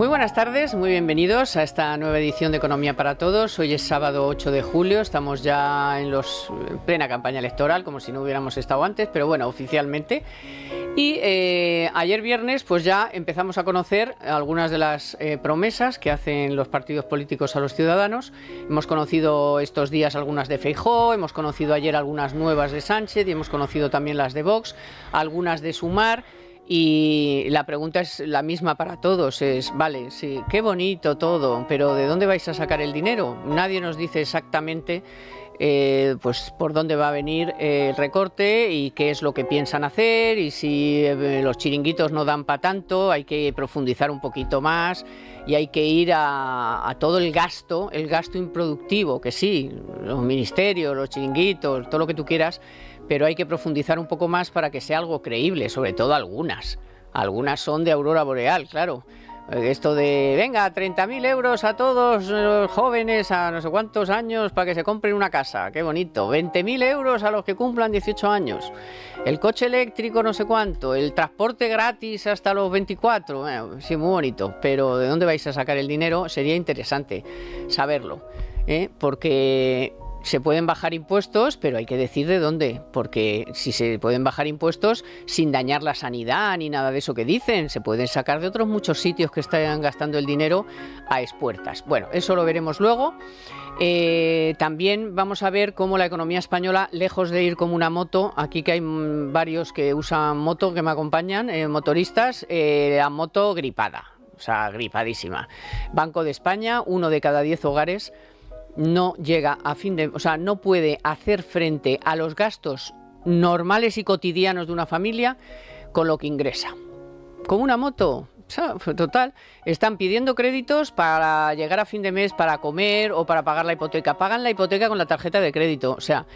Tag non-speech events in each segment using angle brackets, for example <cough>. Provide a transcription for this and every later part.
Muy buenas tardes, muy bienvenidos a esta nueva edición de Economía para Todos. Hoy es sábado 8 de julio, estamos ya en, los, plena campaña electoral, como si no hubiéramos estado antes, pero bueno, oficialmente. Y eh, ayer viernes pues ya empezamos a conocer algunas de las eh, promesas que hacen los partidos políticos a los ciudadanos. Hemos conocido estos días algunas de Feijó, hemos conocido ayer algunas nuevas de Sánchez y hemos conocido también las de Vox, algunas de Sumar. Y la pregunta es la misma para todos, es, vale, sí, qué bonito todo, pero ¿de dónde vais a sacar el dinero? Nadie nos dice exactamente eh, pues por dónde va a venir eh, el recorte y qué es lo que piensan hacer y si eh, los chiringuitos no dan para tanto, hay que profundizar un poquito más y hay que ir a, todo el gasto, el gasto improductivo, que sí, los ministerios, los chiringuitos, todo lo que tú quieras, pero hay que profundizar un poco más para que sea algo creíble, sobre todo algunas. Algunas son de aurora boreal, claro. Eh, esto de, venga, 30.000 euros a todos los jóvenes a no sé cuántos años para que se compren una casa, qué bonito. 20.000 euros a los que cumplan 18 años. El coche eléctrico no sé cuánto, el transporte gratis hasta los 24, eh, sí, muy bonito, pero ¿de dónde vais a sacar el dinero? Sería interesante saberlo, ¿eh? porque se pueden bajar impuestos, pero hay que decir de dónde, porque si se pueden bajar impuestos sin dañar la sanidad ni nada de eso que dicen, se pueden sacar de otros muchos sitios que están gastando el dinero a expuertas. Bueno, eso lo veremos luego. Eh, también vamos a ver cómo la economía española, lejos de ir como una moto, aquí que hay varios que usan moto, que me acompañan, eh, motoristas, a eh, la moto gripada, o sea, gripadísima. Banco de España, uno de cada diez hogares no llega a fin de, o sea, no puede hacer frente a los gastos normales y cotidianos de una familia con lo que ingresa. Con una moto, total, están pidiendo créditos para llegar a fin de mes para comer o para pagar la hipoteca. Pagan la hipoteca con la tarjeta de crédito. O sea,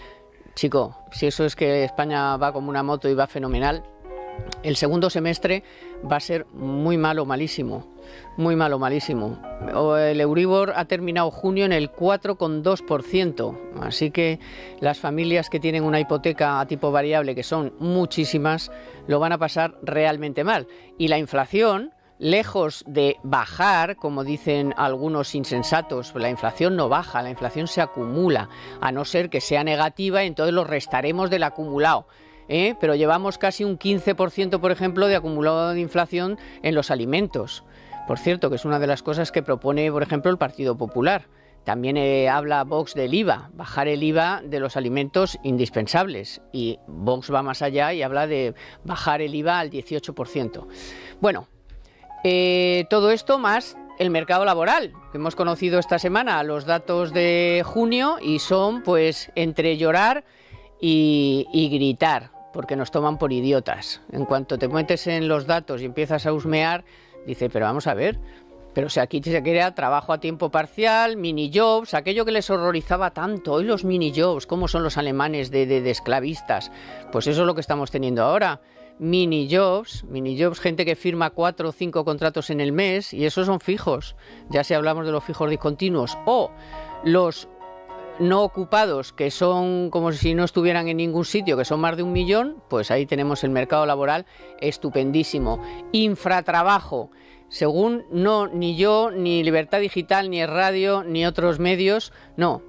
chico, si eso es que España va como una moto y va fenomenal, el segundo semestre va a ser muy malo, malísimo muy malo, malísimo. El Euribor ha terminado junio en el 4,2%, así que las familias que tienen una hipoteca a tipo variable, que son muchísimas, lo van a pasar realmente mal. Y la inflación, lejos de bajar, como dicen algunos insensatos, la inflación no baja, la inflación se acumula, a no ser que sea negativa, entonces lo restaremos del acumulado. ¿eh? Pero llevamos casi un 15%, por ejemplo, de acumulado de inflación en los alimentos por cierto, que es una de las cosas que propone, por ejemplo, el Partido Popular. También eh, habla Vox del IVA, bajar el IVA de los alimentos indispensables. Y Vox va más allá y habla de bajar el IVA al 18%. Bueno, eh, todo esto más el mercado laboral, hemos conocido esta semana los datos de junio y son pues entre llorar y, y gritar, porque nos toman por idiotas. En cuanto te metes en los datos y empiezas a husmear, Dice, pero vamos a ver, pero si aquí se crea trabajo a tiempo parcial, mini jobs, aquello que les horrorizaba tanto. Hoy los mini jobs, ¿cómo son los alemanes de, de, esclavistas? Pues eso es lo que estamos teniendo ahora. Mini jobs, mini jobs, gente que firma cuatro o cinco contratos en el mes y esos son fijos, ya si hablamos de los fijos discontinuos. O los no ocupados, que son como si no estuvieran en ningún sitio, que son más de un millón, pues ahí tenemos el mercado laboral estupendísimo. Infratrabajo, según no ni yo, ni Libertad Digital, ni radio, ni otros medios, no.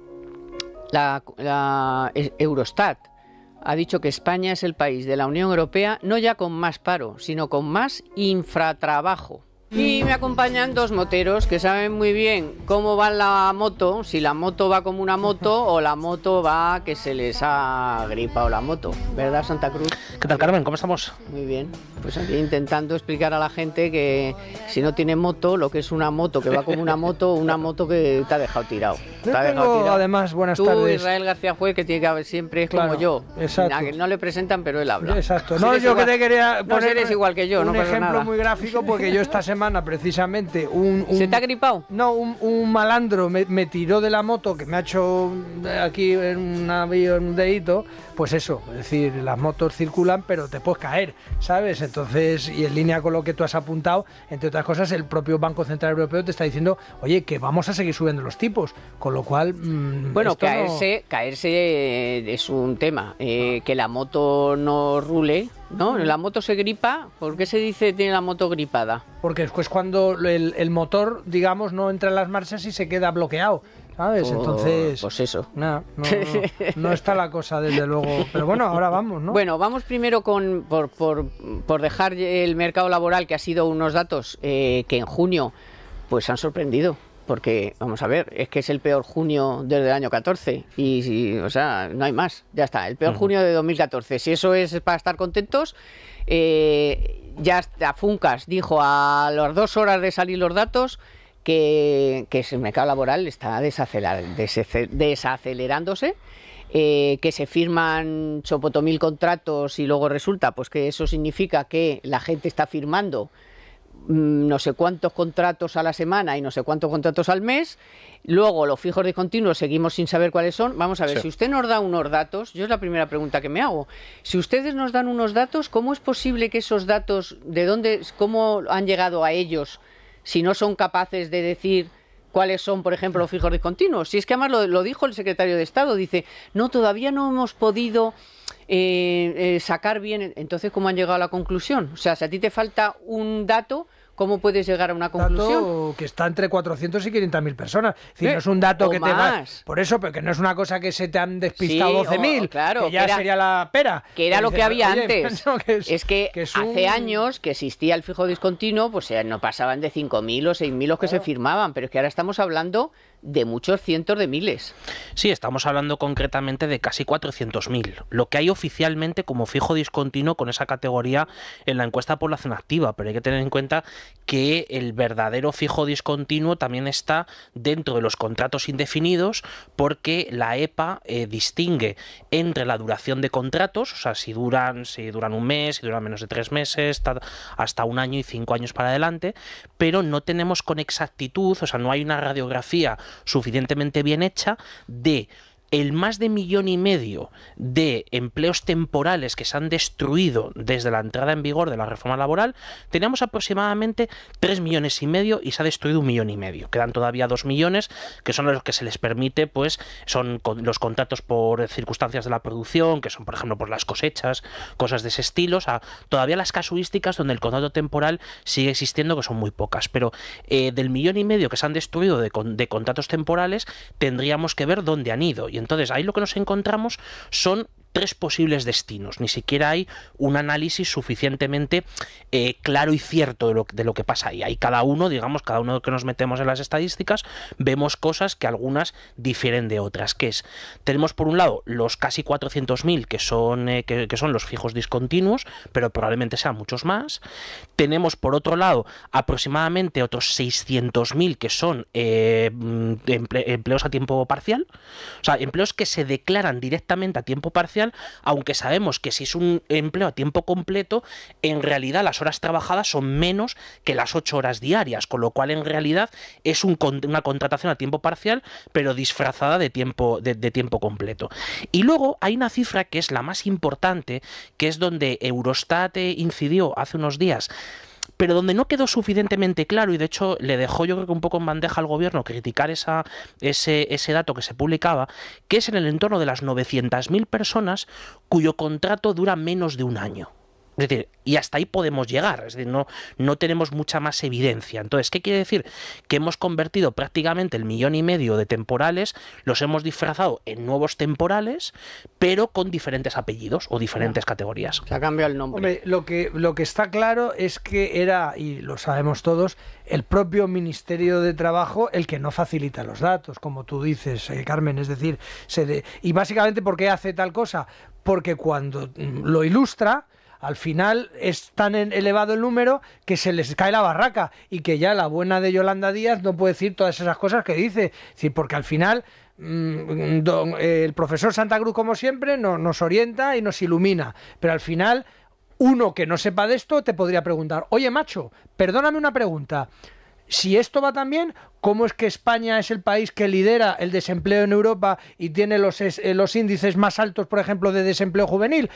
La, la e-, Eurostat ha dicho que España es el país de la Unión Europea no ya con más paro, sino con más infratrabajo. Y me acompañan dos moteros que saben muy bien cómo va la moto, si la moto va como una moto o la moto va que se les ha gripado la moto, ¿verdad Santa Cruz? ¿Qué tal Carmen? ¿Cómo estamos? Muy bien, pues aquí intentando explicar a la gente que si no tiene moto, lo que es una moto que va como una moto, una moto que te ha dejado tirado. Te dejado además, buenas Tú, Israel García Juez, que tiene que haber siempre es como yo. Exacto. no le presentan, pero él habla. Exacto. <laughs> No, yo que te quería poner eres igual que yo, un no ejemplo muy gráfico porque yo esta semana <laughs> precisamente un... ¿Se te gripado? No, un, malandro me, tiró de la moto que me ha hecho eh, aquí en, una, un dedito pues eso, es decir, las motos circulan, pero te puedes caer, ¿sabes? Entonces, y en línea con lo que tú has apuntado, entre otras cosas, el propio Banco Central Europeo te está diciendo, oye, que vamos a seguir subiendo los tipos, con lo cual... Mm, bueno, caerse, caerse eh, es un tema, eh, que la moto no rule, ¿no? La moto se gripa, ¿por qué se dice tiene la moto gripada? Porque después cuando el, el motor, digamos, no entra en las marchas y se queda bloqueado. ¿sabes? Oh, Entonces, pues eso. <laughs> no, está la cosa desde luego. Pero bueno, ahora vamos, ¿no? Bueno, vamos primero con por, por, dejar el mercado laboral, que ha sido unos datos eh, que en junio pues han sorprendido. Porque, vamos a ver, es que es el peor junio desde el año 14. Y, o sea, no hay más. Ya está, el peor junio de 2014. Si eso es para estar contentos, eh, ya hasta Funcas dijo a las dos horas de salir los datos que, el mercado laboral está desacelerándose. Eh, que se firman chopotomil contratos y luego resulta pues que eso significa que la gente está firmando mm, no sé cuántos contratos a la semana y no sé cuántos contratos al mes. Luego, los fijos discontinuos seguimos sin saber cuáles son. Vamos a ver, si usted nos da unos datos, yo es la primera pregunta que me hago. Si ustedes nos dan unos datos, ¿cómo es posible que esos datos, de dónde, cómo han llegado a ellos? si no son capaces de decir cuáles son, por ejemplo, los fijos discontinuos. Si es que además lo, dijo el secretario de Estado, dice, no, todavía no hemos podido eh, eh, sacar bien. Entonces, ¿cómo han llegado a la conclusión? O sea, si a ti te falta un dato, ¿cómo puedes llegar a una conclusión? que está entre 400 y mil personas. Es decir, eh, no es un dato que te va... Por eso, porque no es una cosa que se te han despistado sí, mil. claro, que ya sería la pera. Que era lo que había antes. <laughs> es, que, hace años que existía el fijo discontinuo, pues eh, no pasaban de mil o mil los que se firmaban, pero es que ahora estamos hablando de muchos cientos de miles. Sí, estamos hablando concretamente de casi 400.000, lo que hay oficialmente como fijo discontinuo con esa categoría en la encuesta de población activa, pero hay que tener en cuenta que el verdadero fijo discontinuo también está dentro de los contratos indefinidos porque la EPA eh, distingue entre la duración de contratos, o sea, si duran, si duran un mes, si duran menos de tres meses, hasta un año y cinco años para adelante, pero no tenemos con exactitud, o sea, no hay una radiografía suficientemente bien hecha de el más de millón y medio de empleos temporales que se han destruido desde la entrada en vigor de la reforma laboral, teníamos aproximadamente tres millones y medio y se ha destruido un millón y medio. Quedan todavía 2 millones, que son los que se les permite, pues, son los contratos por circunstancias de la producción, que son, por ejemplo, por las cosechas, cosas de ese estilo. O sea, todavía las casuísticas donde el contrato temporal sigue existiendo, que son muy pocas. Pero eh, del millón y medio que se han destruido de, de contratos temporales, tendríamos que ver dónde han ido. Y entonces ahí lo que nos encontramos son tres posibles destinos. Ni siquiera hay un análisis suficientemente eh, claro y cierto de lo, que pasa ahí. Hay cada uno, digamos, cada uno que nos metemos en las estadísticas, vemos cosas que algunas difieren de otras. Que es, tenemos por un lado los casi 400.000 que son eh, que, son los fijos discontinuos, pero probablemente sean muchos más. Tenemos por otro lado aproximadamente otros 600.000 que son eh, mm, empleos a tiempo parcial, o sea, empleos que se declaran directamente a tiempo parcial aunque sabemos que si es un empleo a tiempo completo, en realidad las horas trabajadas son menos que las 8 horas diarias, con lo cual en realidad es una contratación a tiempo parcial, pero disfrazada de tiempo, de tiempo completo. Y luego hay una cifra que es la más importante, que es donde Eurostat incidió hace unos días pero donde no quedó suficientemente claro, y de hecho le dejó yo creo que un poco en bandeja al gobierno criticar ese, ese dato que se publicaba, que es en el entorno de las 900.000 personas cuyo contrato dura menos de un año. Es decir, y hasta ahí podemos llegar, es decir, no, no tenemos mucha más evidencia. Entonces, ¿qué quiere decir? Que hemos convertido prácticamente el millón y medio de temporales, los hemos disfrazado en nuevos temporales, pero con diferentes apellidos o diferentes categorías. Se ha cambiado el nombre. lo, que, lo que está claro es que era, y lo sabemos todos, el propio Ministerio de Trabajo el que no facilita los datos, como tú dices, eh, Carmen, es decir, se y básicamente ¿por qué hace tal cosa? Porque cuando mm, lo ilustra, al final es tan elevado el número que se les cae la barraca y que ya la buena de Yolanda Díaz no puede decir todas esas cosas que dice, sí, porque al final mm, el profesor Santa Cruz, como siempre, nos orienta y nos ilumina, pero al final uno que no sepa de esto te podría preguntar, oye macho, perdóname una pregunta. Si esto va tan bien, ¿cómo es que España es el país que lidera el desempleo en Europa y tiene los eh, índices más altos, por ejemplo, de desempleo juvenil?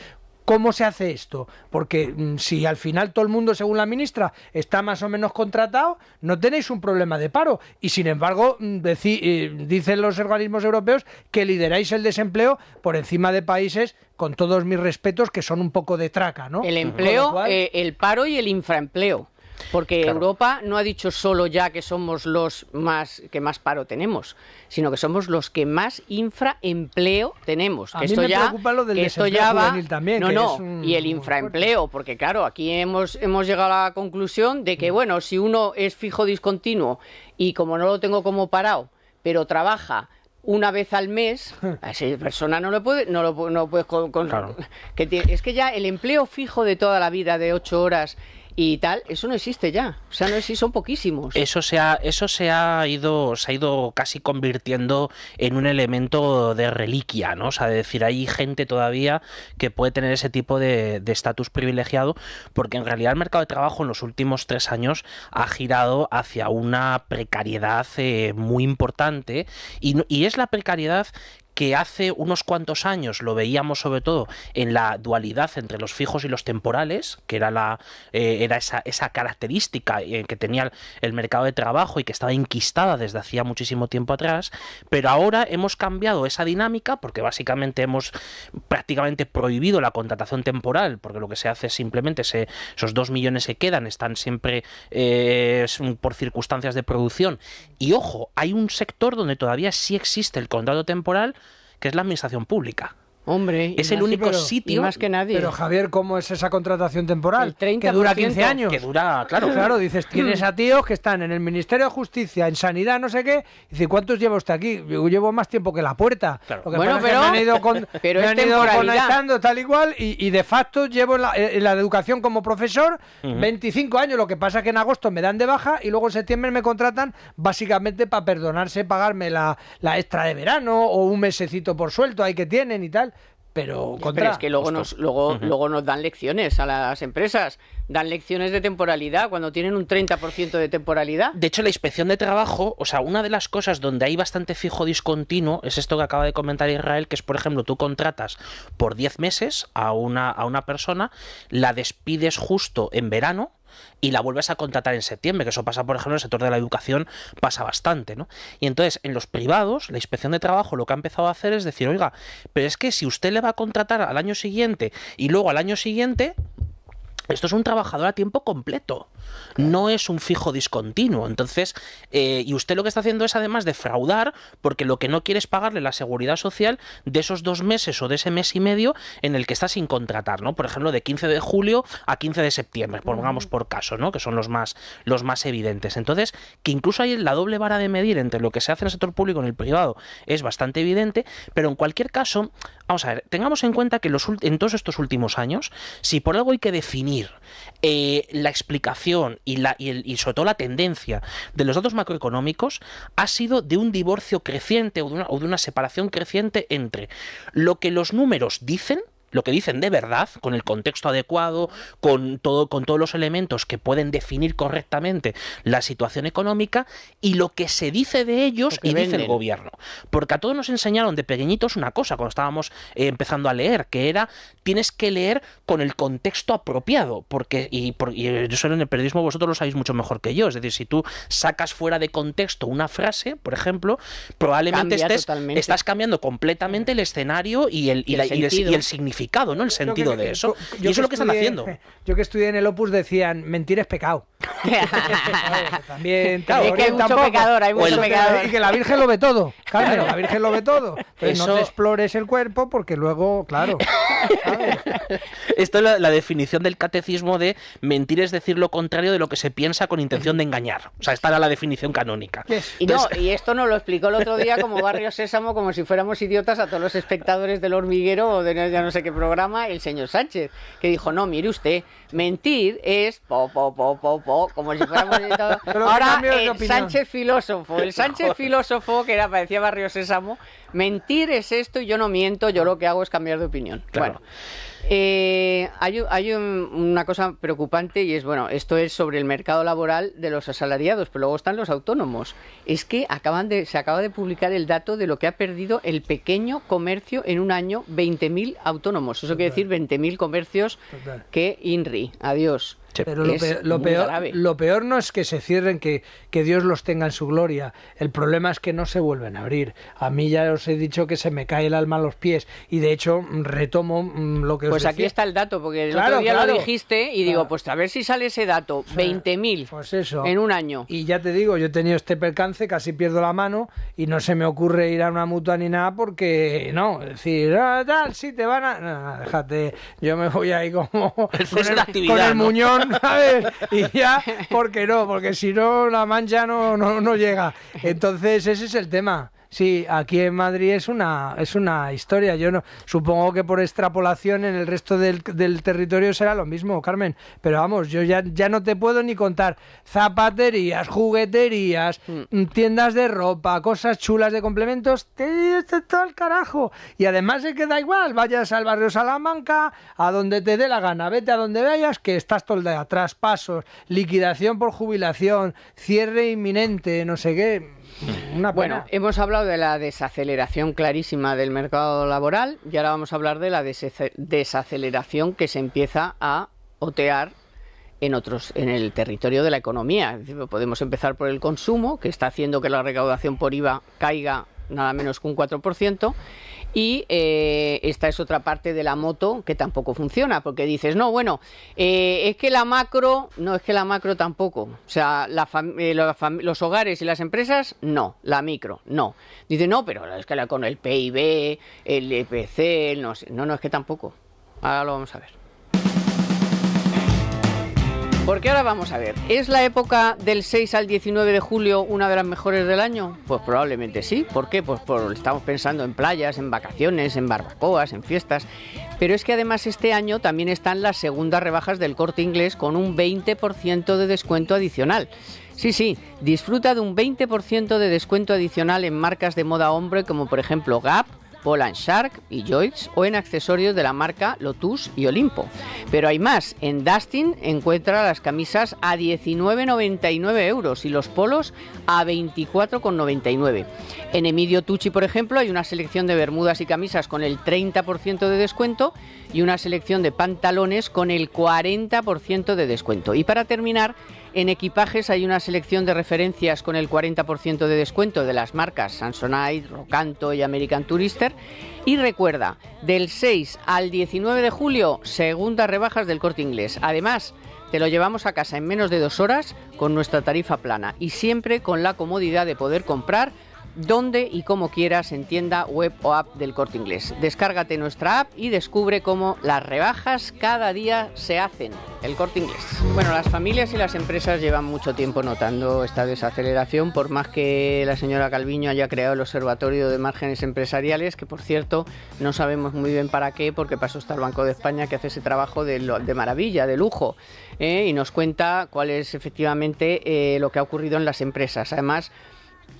¿Cómo se hace esto? Porque mm, si al final todo el mundo, según la ministra, está más o menos contratado, no tenéis un problema de paro. Y sin embargo, mm, eh, dicen los organismos europeos que lideráis el desempleo por encima de países, con todos mis respetos, que son un poco de traca, ¿no? El empleo, eh, el paro y el infraempleo. Porque Europa no ha dicho solo ya que somos los más que más paro tenemos, sino que somos los que más infraempleo tenemos. A preocupa lo del esto también. No, no, y el infraempleo, porque claro, aquí hemos, hemos llegado a la conclusión de que, mm. bueno, si uno es fijo discontinuo y como no lo tengo como parado, pero trabaja una vez al mes, <laughs> a esa persona no lo puede, no lo, no puedes con, es que ya el empleo fijo de toda la vida de ocho horas y tal, eso no existe ya. O sea, no existe, son poquísimos. Eso se ha, eso se ha ido, se ha ido casi convirtiendo en un elemento de reliquia, ¿no? O sea, decir, hay gente todavía que puede tener ese tipo de estatus privilegiado, porque en realidad el mercado de trabajo en los últimos tres años ha girado hacia una precariedad eh, muy importante, y, y es la precariedad que hace unos cuantos años lo veíamos sobre todo en la dualidad entre los fijos y los temporales, que era, la, eh, era esa, característica eh, que tenía el mercado de trabajo y que estaba inquistada desde hacía muchísimo tiempo atrás, pero ahora hemos cambiado esa dinámica porque básicamente hemos prácticamente prohibido la contratación temporal, porque lo que se hace es simplemente esos dos millones que quedan están siempre eh, por circunstancias de producción. Y ojo, hay un sector donde todavía sí existe el contrato temporal, que es la administración pública. Hombre, es el único sitio. más que nadie. Pero Javier, ¿cómo es esa contratación temporal? que dura 15 años. Que dura, claro. <laughs> Claro, dices, tienes a tíos que están en el Ministerio de Justicia, en Sanidad, no sé qué. Dice, ¿cuántos lleva usted aquí? Yo llevo más tiempo que la puerta. bueno, pero, es han ido, conectando tal igual y, y de facto llevo en eh, la, educación como profesor 25 años. Lo que pasa es que en agosto me dan de baja y luego en septiembre me contratan básicamente para perdonarse, pagarme la, la extra de verano o un mesecito por suelto ahí que tienen y tal pero es que luego nos, luego, luego nos dan lecciones a las empresas. Dan lecciones de temporalidad cuando tienen un 30% de temporalidad. De hecho, la inspección de trabajo, o sea, una de las cosas donde hay bastante fijo discontinuo es esto que acaba de comentar Israel, que es, por ejemplo, tú contratas por 10 meses a una, a una persona, la despides justo en verano, y la vuelves a contratar en septiembre, que eso pasa, por ejemplo, en el sector de la educación, pasa bastante, ¿no? Y entonces, en los privados, la inspección de trabajo lo que ha empezado a hacer es decir, oiga, pero es que si usted le va a contratar al año siguiente y luego al año siguiente, esto es un trabajador a tiempo completo, no es un fijo discontinuo. Entonces, eh, y usted lo que está haciendo es además defraudar, porque lo que no quiere es pagarle la seguridad social de esos dos meses o de ese mes y medio en el que está sin contratar, ¿no? Por ejemplo, de 15 de julio a 15 de septiembre, pongamos por caso, ¿no? Que son los más, los más evidentes. Entonces, que incluso hay la doble vara de medir entre lo que se hace en el sector público y en el privado es bastante evidente, pero en cualquier caso, vamos a ver, tengamos en cuenta que en todos estos últimos años, si por algo hay que definir eh, la explicación y, la, y, sobre todo la tendencia de los datos macroeconómicos ha sido de un divorcio creciente o de una separación creciente entre lo que los números dicen lo que dicen de verdad, con el contexto adecuado, con, todo, con todos los elementos que pueden definir correctamente la situación económica y lo que se dice de ellos y dice el gobierno. Porque a todos nos enseñaron de pequeñitos una cosa cuando estábamos eh, empezando a leer, que era tienes que leer con el contexto apropiado, porque y, eh, yo en el periodismo vosotros lo sabéis mucho mejor que yo, es decir, si tú sacas fuera de contexto una frase, por ejemplo, probablemente estés, estás cambiando completamente el escenario y el, el significado el sentido de eso. Yo, y eso es lo que están haciendo. <laughs> Yo que estudié en el Opus decían, mentir es pecado. <laughs> <laughs> es que pecador, Y que la Virgen lo ve todo, claro, la Virgen lo ve todo. no te explores el cuerpo porque luego, claro. Esto es la, definición del catecismo de mentir es decir lo contrario de lo que se piensa con intención de engañar. O sea, esta era la definición canónica. Y, no, y esto nos lo explicó el otro día como Barrio Sésamo, como si fuéramos idiotas a todos los espectadores del hormiguero o de ya no sé qué programa el señor Sánchez, que dijo, no, mire usted, mentir es po, po, po, po, po, como si fuéramos... <laughs> Ahora el Sánchez filósofo, el <laughs> Sánchez filósofo, que era, parecía Barrio Sésamo, mentir es esto y yo no miento, yo lo que hago es cambiar de opinión. Bueno. Eh, hay, una cosa preocupante y es, bueno, esto es sobre el mercado laboral de los asalariados, pero luego están los autónomos. Es que acaban de, se acaba de publicar el dato de lo que ha perdido el pequeño comercio en un año, 20.000 autónomos. Eso quiere decir 20.000 comercios que INRI. Adiós. Pero lo peor, lo, peor, no es que se cierren, que, que, Dios los tenga en su gloria. El problema es que no se vuelven a abrir. A mí ya os he dicho que se me cae el alma a los pies y de hecho mm, retomo mm, lo que pues Pues aquí está el dato, porque el otro día lo dijiste y digo, pues a ver si sale ese dato. 20.000 pues en un año. Y ya te digo, yo he tenido este percance, casi pierdo la mano y no se me ocurre ir a una mutua ni nada porque no, decir, ah, tal, si te van a... déjate, yo me voy ahí como... <laughs> con, el, muñón y ya, porque no, porque si no la mancha no, no, no llega. Entonces ese es el tema. Sí, aquí en Madrid es una, es una historia. Yo no, supongo que por extrapolación en el resto del, territorio será lo mismo, Carmen. Pero vamos, yo ya, no te puedo ni contar. Zapaterías, jugueterías, mm. Mm, tiendas de ropa, cosas chulas de complementos. ¡Te es todo el carajo! Y además es que da igual, vayas al barrio Salamanca, a donde te dé la gana, vete a donde vayas, que estás todo el Traspasos, liquidación por jubilación, cierre inminente, no sé qué Mm. bueno, hemos hablado de la desaceleración clarísima del mercado laboral y ahora vamos a hablar de la desaceleración que se empieza a otear en otros en el territorio de la economía. Podemos empezar por el consumo, que está haciendo que la recaudación por IVA caiga nada menos que un 4%. Y eh, esta es otra parte de la moto que tampoco funciona, porque dices, no, bueno, eh, es que la macro, no, es que la macro tampoco. O sea, eh, los, hogares y las empresas, no, la micro, no. Dice, no, pero es que la, con el PIB, el EPC, no, no, es que tampoco. Ahora lo vamos a ver. Porque ahora vamos a ver, ¿es la época del 6 al 19 de julio una de las mejores del año? Pues probablemente sí. ¿Por qué? Pues estamos pensando en playas, en vacaciones, en barbacoas, en fiestas. Pero es que además este año también están las segundas rebajas del corte inglés con un 20% de descuento adicional. Sí, sí, disfruta de un 20% de descuento adicional en marcas de moda hombre como por ejemplo Gap, Poland Shark y Joyce o en accesorios de la marca Lotus y Olimpo. Pero hay más, en Dustin encuentra las camisas a 19,99 euros y los polos a 24,99. En Emidio Tucci, por ejemplo, hay una selección de bermudas y camisas con el 30% de descuento y una selección de pantalones con el 40% de descuento. Y para terminar, en equipajes hay una selección de referencias con el 40% de descuento de las marcas Samsonite, Rocanto y American Tourister. Y recuerda, del 6 al 19 de julio, segundas rebajas del corte inglés. Además, te lo llevamos a casa en menos de dos horas con nuestra tarifa plana y siempre con la comodidad de poder comprar donde y como quieras en tienda web o app del corte inglés. Descárgate nuestra app y descubre cómo las rebajas cada día se hacen. El corte inglés. Bueno, las familias y las empresas llevan mucho tiempo notando esta desaceleración, por más que la señora Calviño haya creado el Observatorio de Márgenes Empresariales, que por cierto no sabemos muy bien para qué, porque pasó hasta el Banco de España que hace ese trabajo de, maravilla, de lujo, ¿eh? y nos cuenta cuál es efectivamente eh, lo que ha ocurrido en las empresas. Además,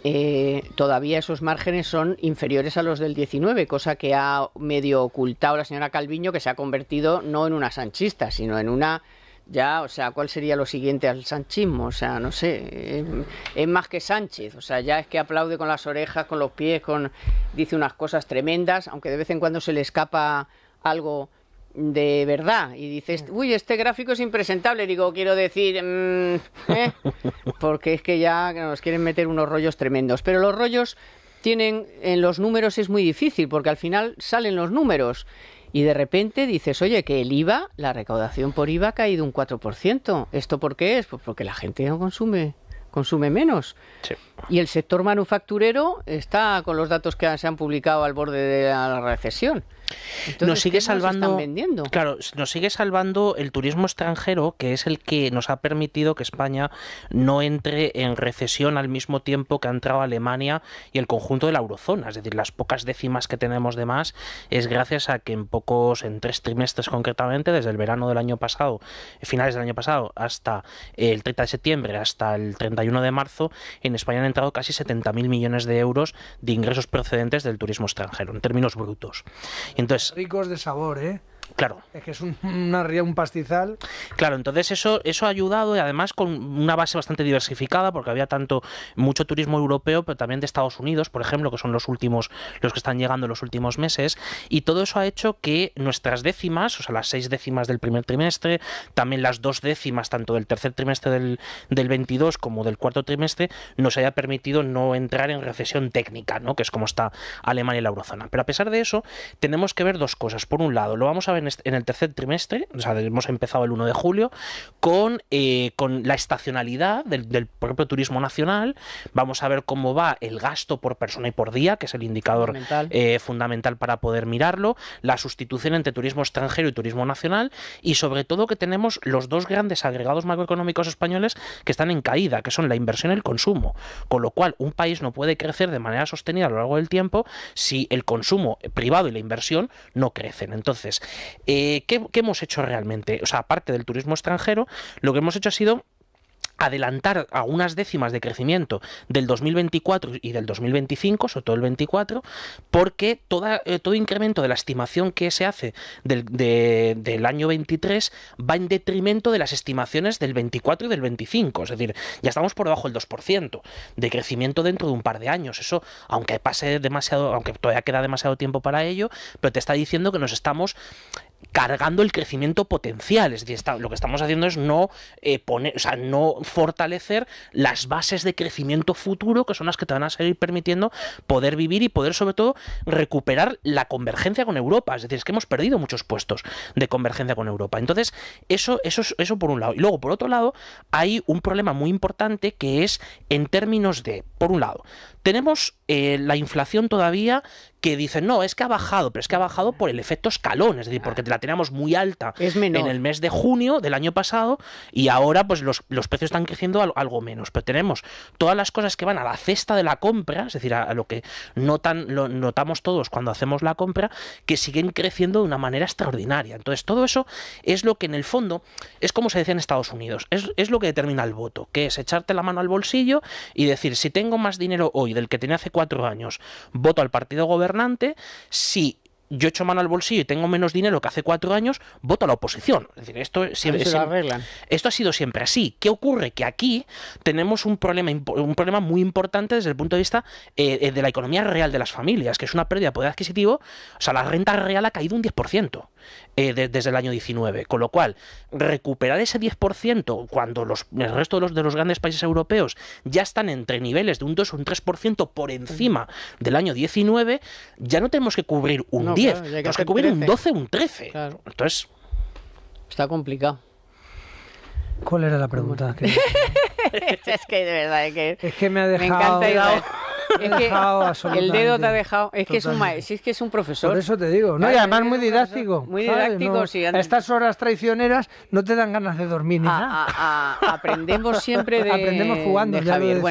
eh, todavía esos márgenes son inferiores a los del 19, cosa que ha medio ocultado la señora Calviño, que se ha convertido no en una sanchista, sino en una ya, o sea, ¿cuál sería lo siguiente al sanchismo? O sea, no sé, es, es, más que Sánchez, o sea, ya es que aplaude con las orejas, con los pies, con dice unas cosas tremendas, aunque de vez en cuando se le escapa algo de verdad y dices, mm. uy, este gráfico es impresentable, digo, quiero decir, mm, <laughs> ¿eh? porque es que ya nos quieren meter unos rollos tremendos, pero los rollos tienen en los números es muy difícil porque al final salen los números y de repente dices, oye, que el IVA, la recaudación por IVA ha caído un 4%. ¿Esto por qué es? Pues porque la gente no consume consume menos. Y el sector manufacturero está con los datos que se han publicado al borde de la recesión nos sigue salvando. claro, nos sigue salvando el turismo extranjero, que es el que nos ha permitido que España no entre en recesión al mismo tiempo que ha entrado Alemania y el conjunto de la eurozona. Es decir, las pocas décimas que tenemos de más es gracias a que en pocos, en tres trimestres concretamente, desde el verano del año pasado, eh, finales del año pasado, hasta el 30 de septiembre, hasta el 31 de marzo, en España han entrado casi 70.000 millones de euros de ingresos procedentes del turismo extranjero, en términos brutos. Entonces, ricos de sabor, ¿eh? Claro. Es que es un, una ría, un pastizal. Claro, entonces eso, eso ha ayudado y además con una base bastante diversificada porque había tanto mucho turismo europeo, pero también de Estados Unidos, por ejemplo, que son los últimos, los que están llegando en los últimos meses. Y todo eso ha hecho que nuestras décimas, o sea, las seis décimas del primer trimestre, también las dos décimas, tanto del tercer trimestre del, 22 como del cuarto trimestre, nos haya permitido no entrar en recesión técnica, ¿no? que es como está Alemania y la eurozona. Pero a pesar de eso, tenemos que ver dos cosas. Por un lado, lo vamos a ver en, el tercer trimestre, o sea, hemos empezado el 1 de julio, con, eh, con la estacionalidad del, propio turismo nacional. Vamos a ver cómo va el gasto por persona y por día, que es el indicador eh, fundamental para poder mirarlo, la sustitución entre turismo extranjero y turismo nacional, y sobre todo que tenemos los dos grandes agregados macroeconómicos españoles que están en caída, que son la inversión y el consumo. Con lo cual, un país no puede crecer de manera sostenida a lo largo del tiempo si el consumo privado y la inversión no crecen. Entonces, eh, ¿qué, ¿Qué hemos hecho realmente? O sea, aparte del turismo extranjero, lo que hemos hecho ha sido adelantar a unas décimas de crecimiento del 2024 y del 2025, sobre todo el 24, porque eh, todo incremento de la estimación que se hace del, del, año 23 va en detrimento de las estimaciones del 24 y del 25. Es decir, ya estamos por debajo del 2% de crecimiento dentro de un par de años. Eso, aunque pase demasiado, aunque todavía queda demasiado tiempo para ello, pero te está diciendo que nos estamos cargando el crecimiento potencial. Es decir, lo que estamos haciendo es no eh, poner, o sea, no fortalecer las bases de crecimiento futuro, que son las que te van a seguir permitiendo poder vivir y poder, sobre todo, recuperar la convergencia con Europa. Es decir, es que hemos perdido muchos puestos de convergencia con Europa. Entonces, eso, eso, eso por un lado. Y luego, por otro lado, hay un problema muy importante que es en términos de, por un lado, tenemos eh, la inflación todavía que dicen, no, es que ha bajado, pero es que ha bajado por el efecto escalón, es decir, porque la teníamos muy alta en el mes de junio del año pasado y ahora pues los, precios están creciendo algo menos, pero tenemos todas las cosas que van a la cesta de la compra, es decir, a, lo que notan, lo notamos todos cuando hacemos la compra, que siguen creciendo de una manera extraordinaria. Entonces todo eso es lo que en el fondo es como se decía en Estados Unidos, es, es lo que determina el voto, que es echarte la mano al bolsillo y decir, si tengo más dinero hoy del que tenía hace cuatro años, voto al partido gobierno gobernante, si yo echo mano al bolsillo y tengo menos dinero que hace cuatro años, voto a la oposición. decir, esto, siempre, esto ha sido siempre así. ¿Qué ocurre? Que aquí tenemos un problema, un problema muy importante desde el punto de vista eh, eh, de la economía real de las familias, que es una pérdida de poder adquisitivo. O sea, la renta real ha caído un 10%. Eh, desde el año 19. Con lo cual, recuperar ese 10% cuando el resto de los, de los grandes países europeos ya están entre niveles de un 2 o un 3% por encima del año 19, ya no tenemos que cubrir un 10, que tenemos que cubrir un 12, o un 13. Entonces... Está complicado. ¿Cuál era la pregunta? <laughs> es que de verdad es que, me ha dejado. Me encanta es el dedo te ha dejado. Es que es un maestro, es que es un profesor. Por eso te digo, y además muy didáctico. Muy didáctico, sí. A estas horas traicioneras no te dan ganas de dormir ni nada. aprendemos siempre de. Aprendemos jugando, Javier.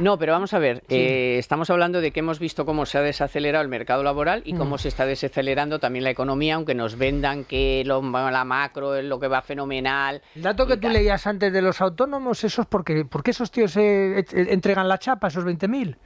no, pero vamos a ver, eh, estamos hablando de que hemos visto cómo se ha desacelerado el mercado laboral y cómo mm. se está desacelerando también la economía, aunque nos vendan que la macro es lo que va fenomenal. dato que tú leías antes de los autónomos, esos porque, porque esos tíos eh, entregan la chapa, esos 20.000.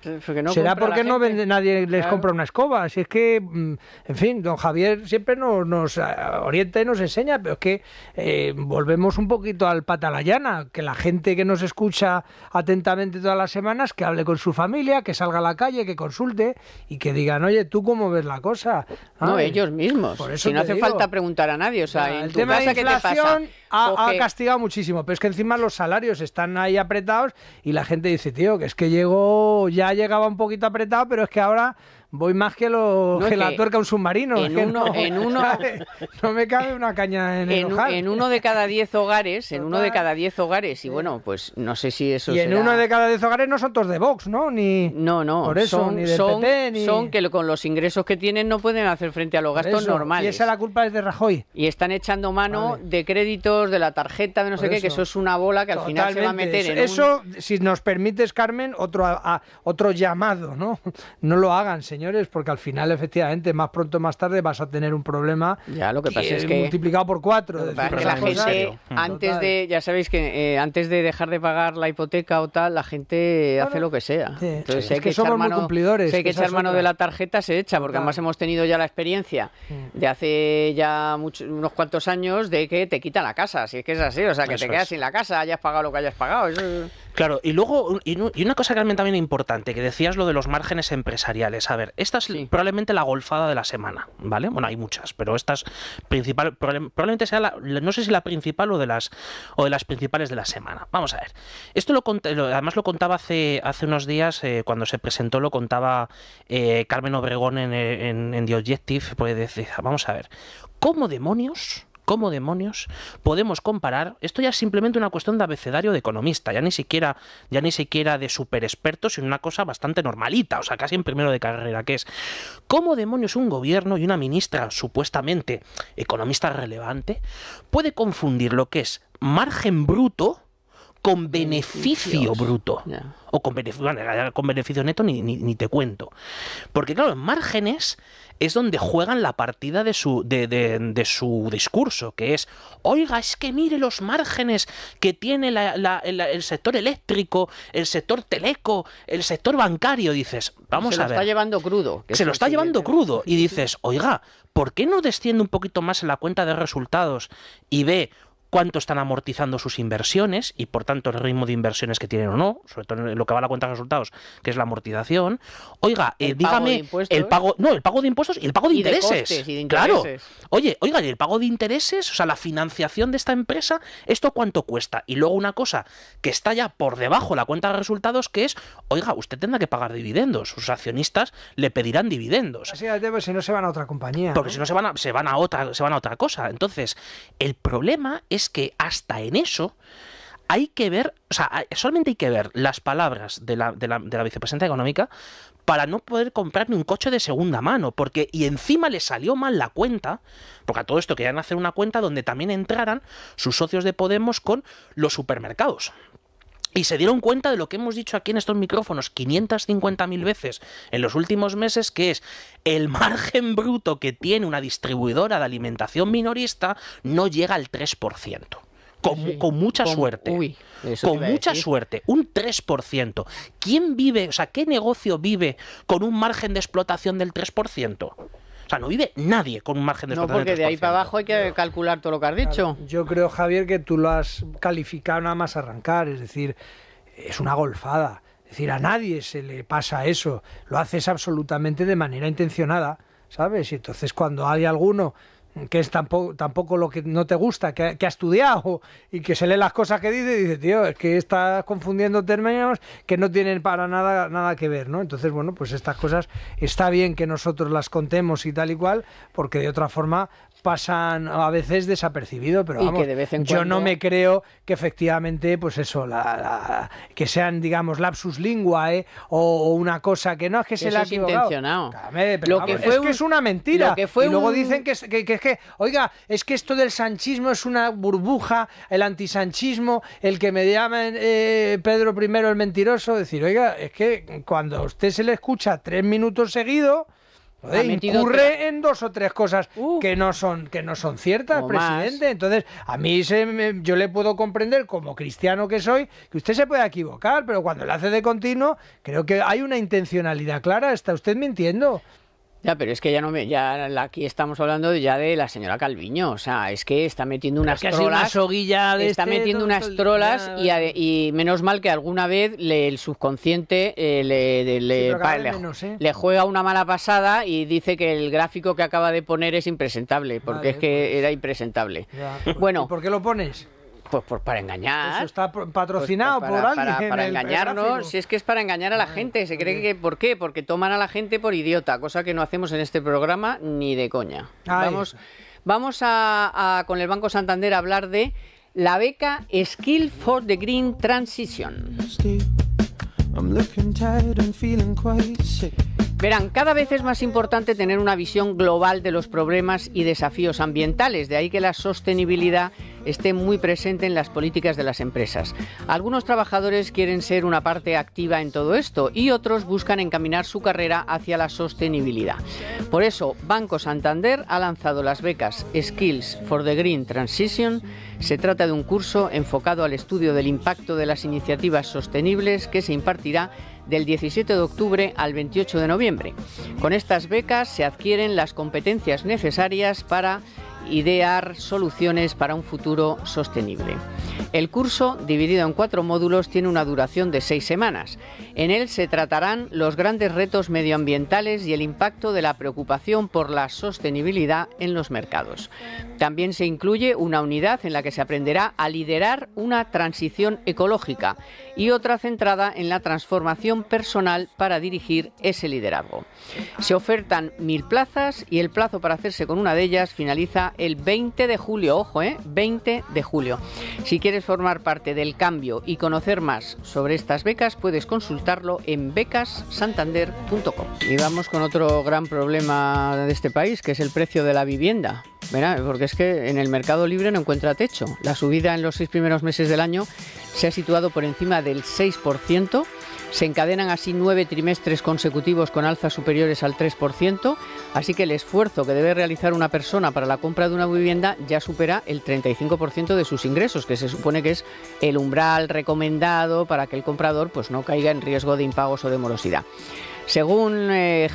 Será porque no vende, nadie les compra una escoba. Así es que, mm, en fin, don Javier siempre nos, eh, orienta y nos enseña, pero es que eh, volvemos un poquito al patalayana, que la gente que nos escucha atentamente todas las semanas, que hable con su familia, que salga a la calle, que consulte y que digan, oye, ¿tú cómo ves la cosa? no, ellos mismos. si no hace falta preguntar a nadie, o sea, ah, el tema de inflación Ha, ha castigado muchísimo, pero es que encima los salarios están ahí apretados y la gente dice, tío, que es que llegó, ya llegaba un poquito apretado, pero es que ahora Voy más que, lo, que la tuerca un submarino. En uno, <laughs> no, me cabe una caña en el En uno de cada diez hogares, en uno de cada diez hogares, y bueno, pues no sé si eso Y en uno de cada diez hogares no son todos de Vox, ¿no? Ni, no, no, por eso, son, son, que con los ingresos que tienen no pueden hacer frente a los gastos normales. Y esa la culpa es de Rajoy. Y están echando mano de créditos, de la tarjeta, de no sé qué, que eso es una bola que al final se va a meter en Eso, si nos permites, Carmen, otro, otro llamado, ¿no? <laughs> No lo hagan, señor porque al final, efectivamente, más pronto más tarde vas a tener un problema. Ya, lo que pasa es que. Multiplicado por cuatro. antes de, ya sabéis que eh, antes de dejar de pagar la hipoteca o tal, la gente hace lo que sea. Entonces, es que, somos cumplidores. que echar mano de la tarjeta, se echa, porque además hemos tenido ya la experiencia mm. de hace ya unos cuantos años de que te quita la casa, si es que es así, o sea, que te quedas sin la casa, hayas pagado lo que hayas pagado. Eso, Claro, y luego, y una cosa que también importante, que decías lo de los márgenes empresariales. A ver, esta es probablemente la golfada de la semana, ¿vale? Bueno, hay muchas, pero estas es principal, probablemente sea la, no sé si la principal o de las, o de las principales de la semana. Vamos a ver. Esto lo, además lo contaba hace, hace unos días, eh, cuando se presentó, lo contaba eh, Carmen Obregón en, en, en The Objective, pues decía, vamos a ver, ¿cómo demonios ¿Cómo demonios podemos comparar? Esto ya es simplemente una cuestión de abecedario de economista, ya ni siquiera, ya ni siquiera de super experto, sino una cosa bastante normalita, o sea, casi en primero de carrera, que es ¿cómo demonios un gobierno y una ministra supuestamente economista relevante puede confundir lo que es margen bruto con beneficio bruto? O con beneficio, con beneficio neto ni, ni te cuento. Porque claro, en márgenes es donde juegan la partida de su, de, de, su discurso, que es, oiga, es que mire los márgenes que tiene el sector eléctrico, el sector teleco, el sector bancario, dices, vamos a ver. Se lo está llevando crudo. se lo está llevando crudo y dices, oiga, ¿por qué no desciende un poquito más en la cuenta de resultados y ve cuánto están amortizando sus inversiones y por tanto el ritmo de inversiones que tienen o no, sobre todo en lo que va a la cuenta de resultados, que es la amortización. Oiga, eh, dígame pago el pago, no, el pago de impuestos y el pago de, intereses. Claro. Oye, oiga, y el pago de intereses, o sea, la financiación de esta empresa, esto cuánto cuesta? Y luego una cosa que está ya por debajo la cuenta de resultados que es, oiga, usted tendrá que pagar dividendos, sus accionistas le pedirán dividendos. Así si no se van a otra compañía. Porque si no se van se van a otra se van a otra cosa. Entonces, el problema es que hasta en eso hay que ver, o sea, solamente hay que ver las palabras de la, vicepresidenta económica para no poder ni un coche de segunda mano, porque y encima le salió mal la cuenta, porque a todo esto querían hacer una cuenta donde también entraran sus socios de Podemos con los supermercados y se dieron cuenta de lo que hemos dicho aquí en estos micrófonos 550.000 veces en los últimos meses, que es el <laughs> margen bruto que tiene una distribuidora de alimentación minorista no llega al 3%. Con, mucha suerte. con mucha suerte, un 3%. ¿Quién vive, o sea, qué negocio vive con un margen de explotación del 3%? O sea, no vive nadie con un margen de No, porque de ahí para abajo hay que calcular todo lo que has dicho. yo creo, Javier, que tú lo has calificado nada más arrancar. Es decir, es una golfada. Es decir, a nadie se le pasa eso. Lo haces absolutamente de manera intencionada, ¿sabes? Y entonces cuando hay alguno que es tampoco, tampoco lo que no te gusta, que, que, ha estudiado y que se lee las cosas que dice y dice, tío, es que estás confundiendo términos que no tienen para nada, nada que ver, ¿no? Entonces, bueno, pues estas cosas está bien que nosotros las contemos y tal y cual, porque de otra forma, pasan a veces desapercibido, pero vamos, yo no me creo que efectivamente, pues eso, la, que sean, digamos, lapsus lingua ¿eh? o, una cosa que no es que, se la intencionado. lo que fue es que es una mentira. y luego dicen que es que, oiga, es que esto del sanchismo es una burbuja, el antisanchismo, el que me llama eh, Pedro I el mentiroso, decir, oiga, es que cuando a usted se le escucha tres minutos seguidos incurre en dos o tres cosas uh. que no son que no son ciertas, presidente. Entonces, a mí se yo le puedo comprender como cristiano que soy que usted se puede equivocar, pero cuando lo hace de continuo, creo que hay una intencionalidad clara. Está usted mintiendo. Ya, pero es que ya no me, ya aquí estamos hablando ya de la señora Calviño, o sea, es que está metiendo unas trolas, una está este metiendo unas trolas y, menos mal que alguna vez le, el subconsciente eh, ¿eh? le, juega una mala pasada y dice que el gráfico que acaba de poner es impresentable, porque es que pues. era impresentable. Bueno, por qué lo pones? Pues, para engañar. Eso está patrocinado pues, por alguien. Para, engañarnos, si es que es para engañar a la gente. Se cree que, ¿por qué? Porque toman a la gente por idiota, cosa que no hacemos en este programa ni de coña. Vamos, vamos a, con el Banco Santander a hablar de la beca Skill for the Green Transition. Verán, cada vez es más importante tener una visión global de los problemas y desafíos ambientales, de ahí que la sostenibilidad esté muy presente en las políticas de las empresas. Algunos trabajadores quieren ser una parte activa en todo esto y otros buscan encaminar su carrera hacia la sostenibilidad. Por eso, Banco Santander ha lanzado las becas Skills for the Green Transition. Se trata de un curso enfocado al estudio del impacto de las iniciativas sostenibles que se impartirá del 17 de octubre al 28 de noviembre. Con estas becas se adquieren las competencias necesarias para idear soluciones para un futuro sostenible. El curso, dividido en cuatro módulos, tiene una duración de seis semanas. En él se tratarán los grandes retos medioambientales y el impacto de la preocupación por la sostenibilidad en los mercados. También se incluye una unidad en la que se aprenderá a liderar una transición ecológica y otra centrada en la transformación personal para dirigir ese liderazgo. Se ofertan mil plazas y el plazo para hacerse con una de ellas finaliza el 20 de julio, ojo, ¿eh? 20 de julio. Si quieres formar parte del cambio y conocer más sobre estas becas, puedes consultarlo en becassantander.com. Y vamos con otro gran problema de este país, que es el precio de la vivienda. porque es que en el mercado libre no encuentra techo. La subida en los seis primeros meses del año se ha situado por encima del 6% se encadenan así nueve trimestres consecutivos con alzas superiores al 3%, así que el esfuerzo que debe realizar una persona para la compra de una vivienda ya supera el 35% de sus ingresos, que se supone que es el umbral recomendado para que el comprador pues, no caiga en riesgo de impagos o de morosidad. Según eh,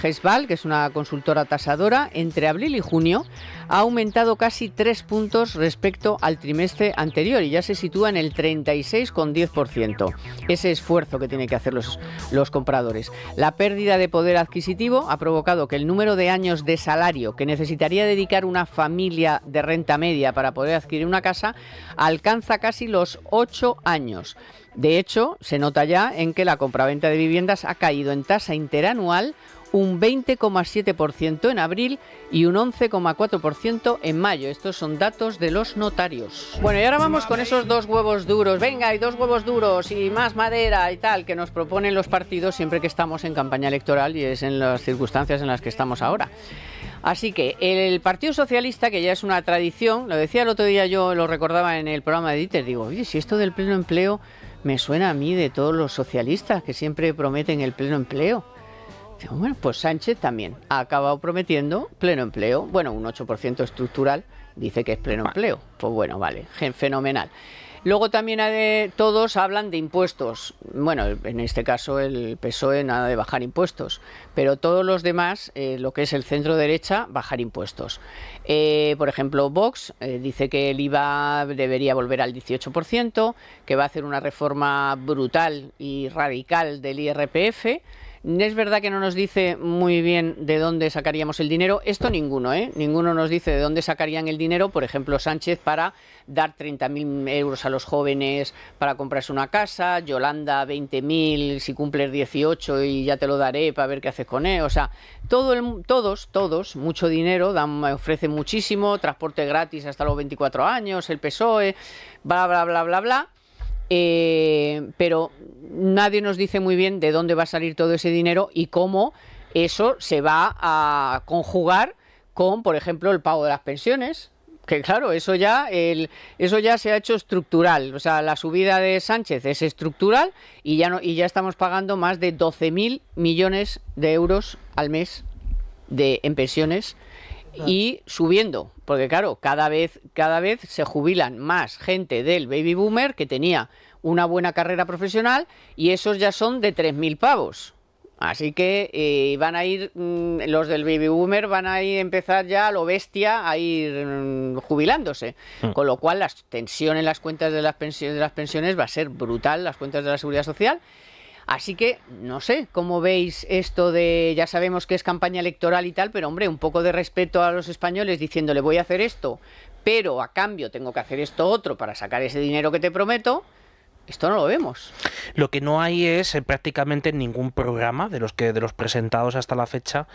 que es una consultora tasadora, entre abril y junio ha aumentado casi tres puntos respecto al trimestre anterior y ya se sitúa en el 36,10%. Ese esfuerzo que tienen que hacer los, los compradores. La pérdida de poder adquisitivo ha provocado que el número de años de salario que necesitaría dedicar una familia de renta media para poder adquirir una casa alcanza casi los ocho años. De hecho, se nota ya en que la compraventa de viviendas ha caído en tasa interanual un 20,7% en abril y un 11,4% en mayo. Estos son datos de los notarios. Bueno, y ahora vamos con esos dos huevos duros. Venga, hay dos huevos duros y más madera y tal que nos proponen los partidos siempre que estamos en campaña electoral y es en las circunstancias en las que estamos ahora. Así que el Partido Socialista, que ya es una tradición, lo decía el otro día yo, lo recordaba en el programa de Dieter, digo, oye, si esto del pleno empleo me suena a mí de todos los socialistas que siempre prometen el pleno empleo. Bueno, pues Sánchez también ha acabado prometiendo pleno empleo. Bueno, un 8% estructural dice que es pleno empleo. Pues bueno, vale, fenomenal. Luego también de, eh, todos hablan de impuestos. Bueno, en este caso el PSOE nada de bajar impuestos, pero todos los demás, eh, lo que es el centro derecha, bajar impuestos. Eh, por ejemplo, Vox dice que el IVA debería volver al 18%, que va a hacer una reforma brutal y radical del IRPF es verdad que no nos dice muy bien de dónde sacaríamos el dinero. Esto ninguno, ¿eh? Ninguno nos dice de dónde sacarían el dinero, por ejemplo, Sánchez, para dar 30.000 euros a los jóvenes para comprarse una casa, Yolanda 20.000 si cumples 18 y ya te lo daré para ver qué haces con él. O sea, todos, todos, mucho dinero, dan, ofrecen muchísimo, transporte gratis hasta los 24 años, el PSOE, bla, bla, bla, bla, bla. Eh, pero nadie nos dice muy bien de dónde va a salir todo ese dinero y cómo eso se va a conjugar con, por ejemplo, el pago de las pensiones, que claro, eso ya, eso ya se ha hecho estructural. O sea, la subida de Sánchez es estructural y ya, y ya estamos pagando más de 12.000 millones de euros al mes de, en pensiones y subiendo. Porque claro, cada vez, cada vez se jubilan más gente del baby boomer que tenía una buena carrera profesional y esos ya son de 3.000 pavos. Así que eh, van a ir, mm, los del baby boomer van a ir, empezar ya a lo bestia a ir mm, jubilándose. Hmm. Con lo cual, la tensión en las cuentas de las, pensiones, de las pensiones va a ser brutal, las cuentas de la seguridad social. Así que no sé cómo veis esto de, ya sabemos que es campaña electoral y tal, pero hombre, un poco de respeto a los españoles diciéndole voy a hacer esto, pero a cambio tengo que hacer esto otro para sacar ese dinero que te prometo. Esto no lo vemos. Lo que no hay es eh, prácticamente ningún programa de los que de los presentados hasta la fecha,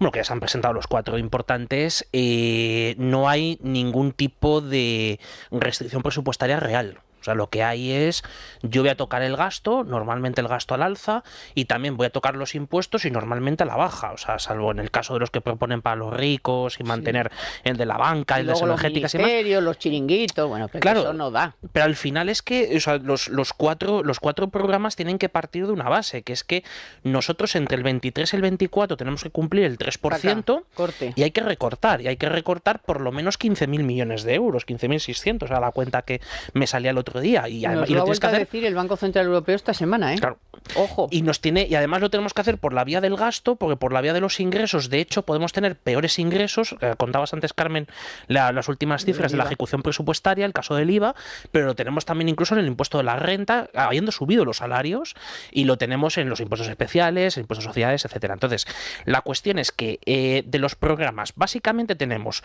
bueno, que ya se han presentado los cuatro importantes, eh, no hay ningún tipo de restricción presupuestaria real. O sea, lo que hay es, yo voy a tocar el gasto, normalmente el gasto al alza, y también voy a tocar los impuestos y normalmente a la baja. O sea, salvo en el caso de los que proponen para los ricos y mantener el de la banca, el de las energéticas los y más. los chiringuitos, bueno, claro, eso no da. Pero al final es que los, cuatro, los cuatro programas tienen que partir de una base, que es que nosotros entre el 23 y el 24 tenemos que cumplir el 3% corte. y hay que recortar, y hay que recortar por lo menos 15.000 millones de euros, 15.600, o sea, la cuenta que me salía el otro día. Y, además, lo, decir el Banco Central Europeo esta semana, ¿eh? Claro. Ojo. Y, nos tiene, y además lo tenemos que hacer por la vía del gasto, porque por la vía de los ingresos, de hecho, podemos tener peores ingresos. Eh, contabas antes, Carmen, las últimas cifras de la ejecución presupuestaria, el caso del IVA, pero lo tenemos también incluso en el impuesto de la renta, habiendo subido los salarios, y lo tenemos en los impuestos especiales, impuestos sociales, etcétera. Entonces, la cuestión es que eh, de los programas, básicamente tenemos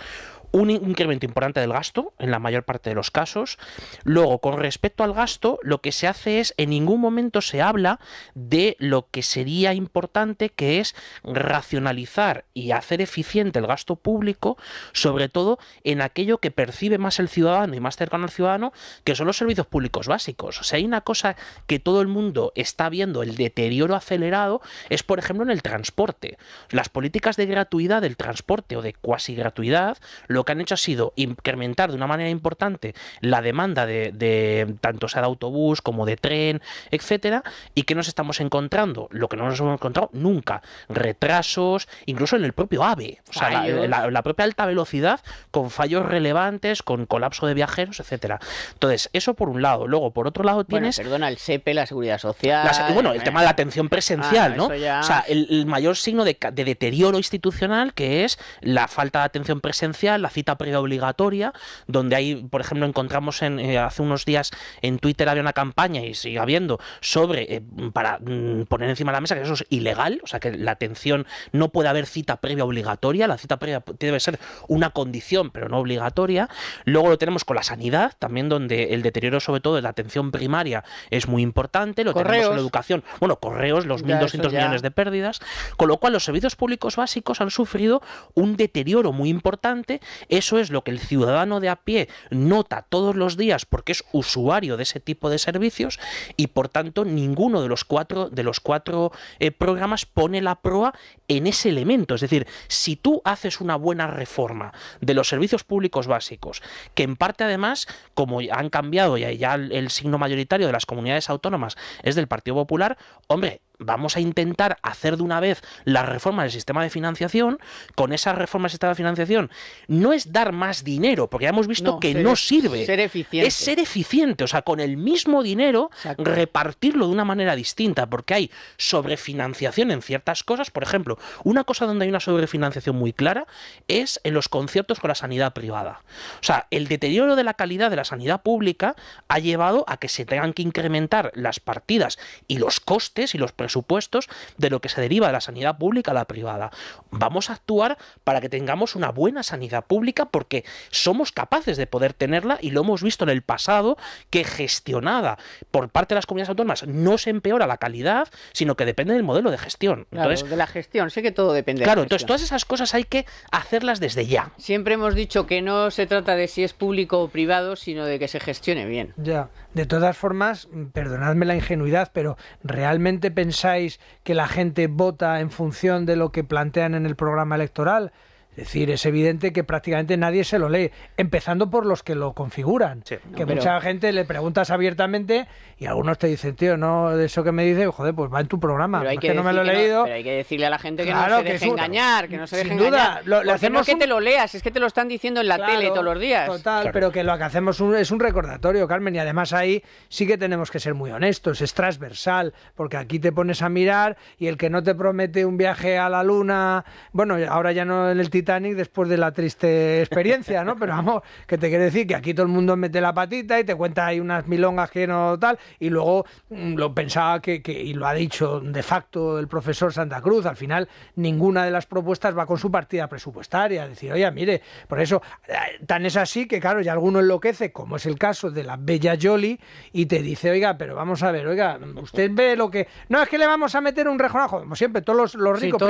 un incremento importante del gasto, en la mayor parte de los casos, luego con respecto al gasto, lo que se hace es, en ningún momento se habla de lo que sería importante, que es racionalizar y hacer eficiente el gasto público, sobre todo en aquello que percibe más el ciudadano y más cercano al ciudadano, que son los servicios públicos básicos. O sea, hay una cosa que todo el mundo está viendo, el deterioro acelerado, es por ejemplo en el transporte. Las políticas de gratuidad del transporte o de cuasi gratuidad, lo que han hecho ha sido incrementar de una manera importante la demanda de eh, tanto sea de autobús como de tren, etcétera, y que nos estamos encontrando, lo que no nos hemos encontrado nunca, retrasos, incluso en el propio AVE, o sea, la, propia alta velocidad con fallos relevantes, con colapso de viajeros, etcétera. Entonces, eso por un lado, luego por otro lado tienes bueno, perdona el SEPE, la seguridad social, bueno, el eh. tema de la atención presencial, ah, ¿no? O sea, el, mayor signo de, deterioro institucional que es la falta de atención presencial, la cita obligatoria, donde hay, por ejemplo, encontramos en, eh, hace unos días en Twitter había una campaña y sigue habiendo sobre eh, para mm, poner encima de la mesa que eso es ilegal, o sea que la atención no puede haber cita previa obligatoria, la cita previa debe ser una condición pero no obligatoria. Luego lo tenemos con la sanidad, también donde el deterioro sobre todo de la atención primaria es muy importante, lo tenemos en la educación, bueno, correos, los 1.200 millones de pérdidas, con lo cual los servicios públicos básicos han sufrido un deterioro muy importante, eso es lo que el ciudadano de a pie nota todos los días porque es usuario de ese tipo de servicios y por tanto ninguno de los cuatro, de los cuatro eh, programas pone la proa en ese elemento. Es decir, si tú haces una buena reforma de los servicios públicos básicos, que en parte además, como han cambiado y ya el signo mayoritario de las comunidades autónomas es del Partido Popular, hombre, vamos a intentar hacer de una vez la reforma del sistema de financiación, con esas reforma del sistema de financiación, no es dar más dinero, porque ya hemos visto que no sirve. Ser eficiente. Es ser eficiente, o sea, con el mismo dinero repartirlo de una manera distinta, porque hay sobrefinanciación en ciertas cosas. Por ejemplo, una cosa donde hay una sobrefinanciación muy clara es en los conciertos con la sanidad privada. O sea, el deterioro de la calidad de la sanidad pública ha llevado a que se tengan que incrementar las partidas y los costes y los precios presupuestos de lo que se deriva de la sanidad pública a la privada. Vamos a actuar para que tengamos una buena sanidad pública porque somos capaces de poder tenerla y lo hemos visto en el pasado que gestionada por parte de las comunidades autónomas no se empeora la calidad, sino que depende del modelo de gestión. Claro, de la gestión, sé que todo depende. Claro, de la entonces todas esas cosas hay que hacerlas desde ya. Siempre hemos dicho que no se trata de si es público o privado, sino de que se gestione bien. Ya, de todas formas, perdonadme la ingenuidad, pero realmente pensé ¿Pensáis que la gente vota en función de lo que plantean en el programa electoral? Es decir, es evidente que prácticamente nadie se lo lee, empezando por los que lo configuran. que mucha gente le preguntas abiertamente y algunos te dicen, tío, no, de eso que me dices, joder, pues va en tu programa. Pero no me lo he leído. pero hay que decirle a la gente que no se deje engañar, que no se deje sin Duda, lo, hacemos no es que te lo leas, es que te lo están diciendo en la tele todos los días. Total, pero que lo que hacemos es un recordatorio, Carmen, y además ahí sí que tenemos que ser muy honestos, es transversal, porque aquí te pones a mirar y el que no te promete un viaje a la luna, bueno, ahora ya no en el título Titanic después de la triste experiencia, ¿no? Pero vamos, que te quiere decir que aquí todo el mundo mete la patita y te cuenta hay unas milongas que no tal, y luego mm, lo pensaba que, y lo ha dicho de facto el profesor Santa Cruz, al final ninguna de las propuestas va con su partida presupuestaria, decir, oiga mire, por eso, eh, tan es así que claro, ya alguno enloquece, como es el caso de la bella Jolie y te dice, oiga, pero vamos a ver, oiga, usted ve lo que... No, es que le vamos a meter un rejonajo, como siempre, todos los, ricos,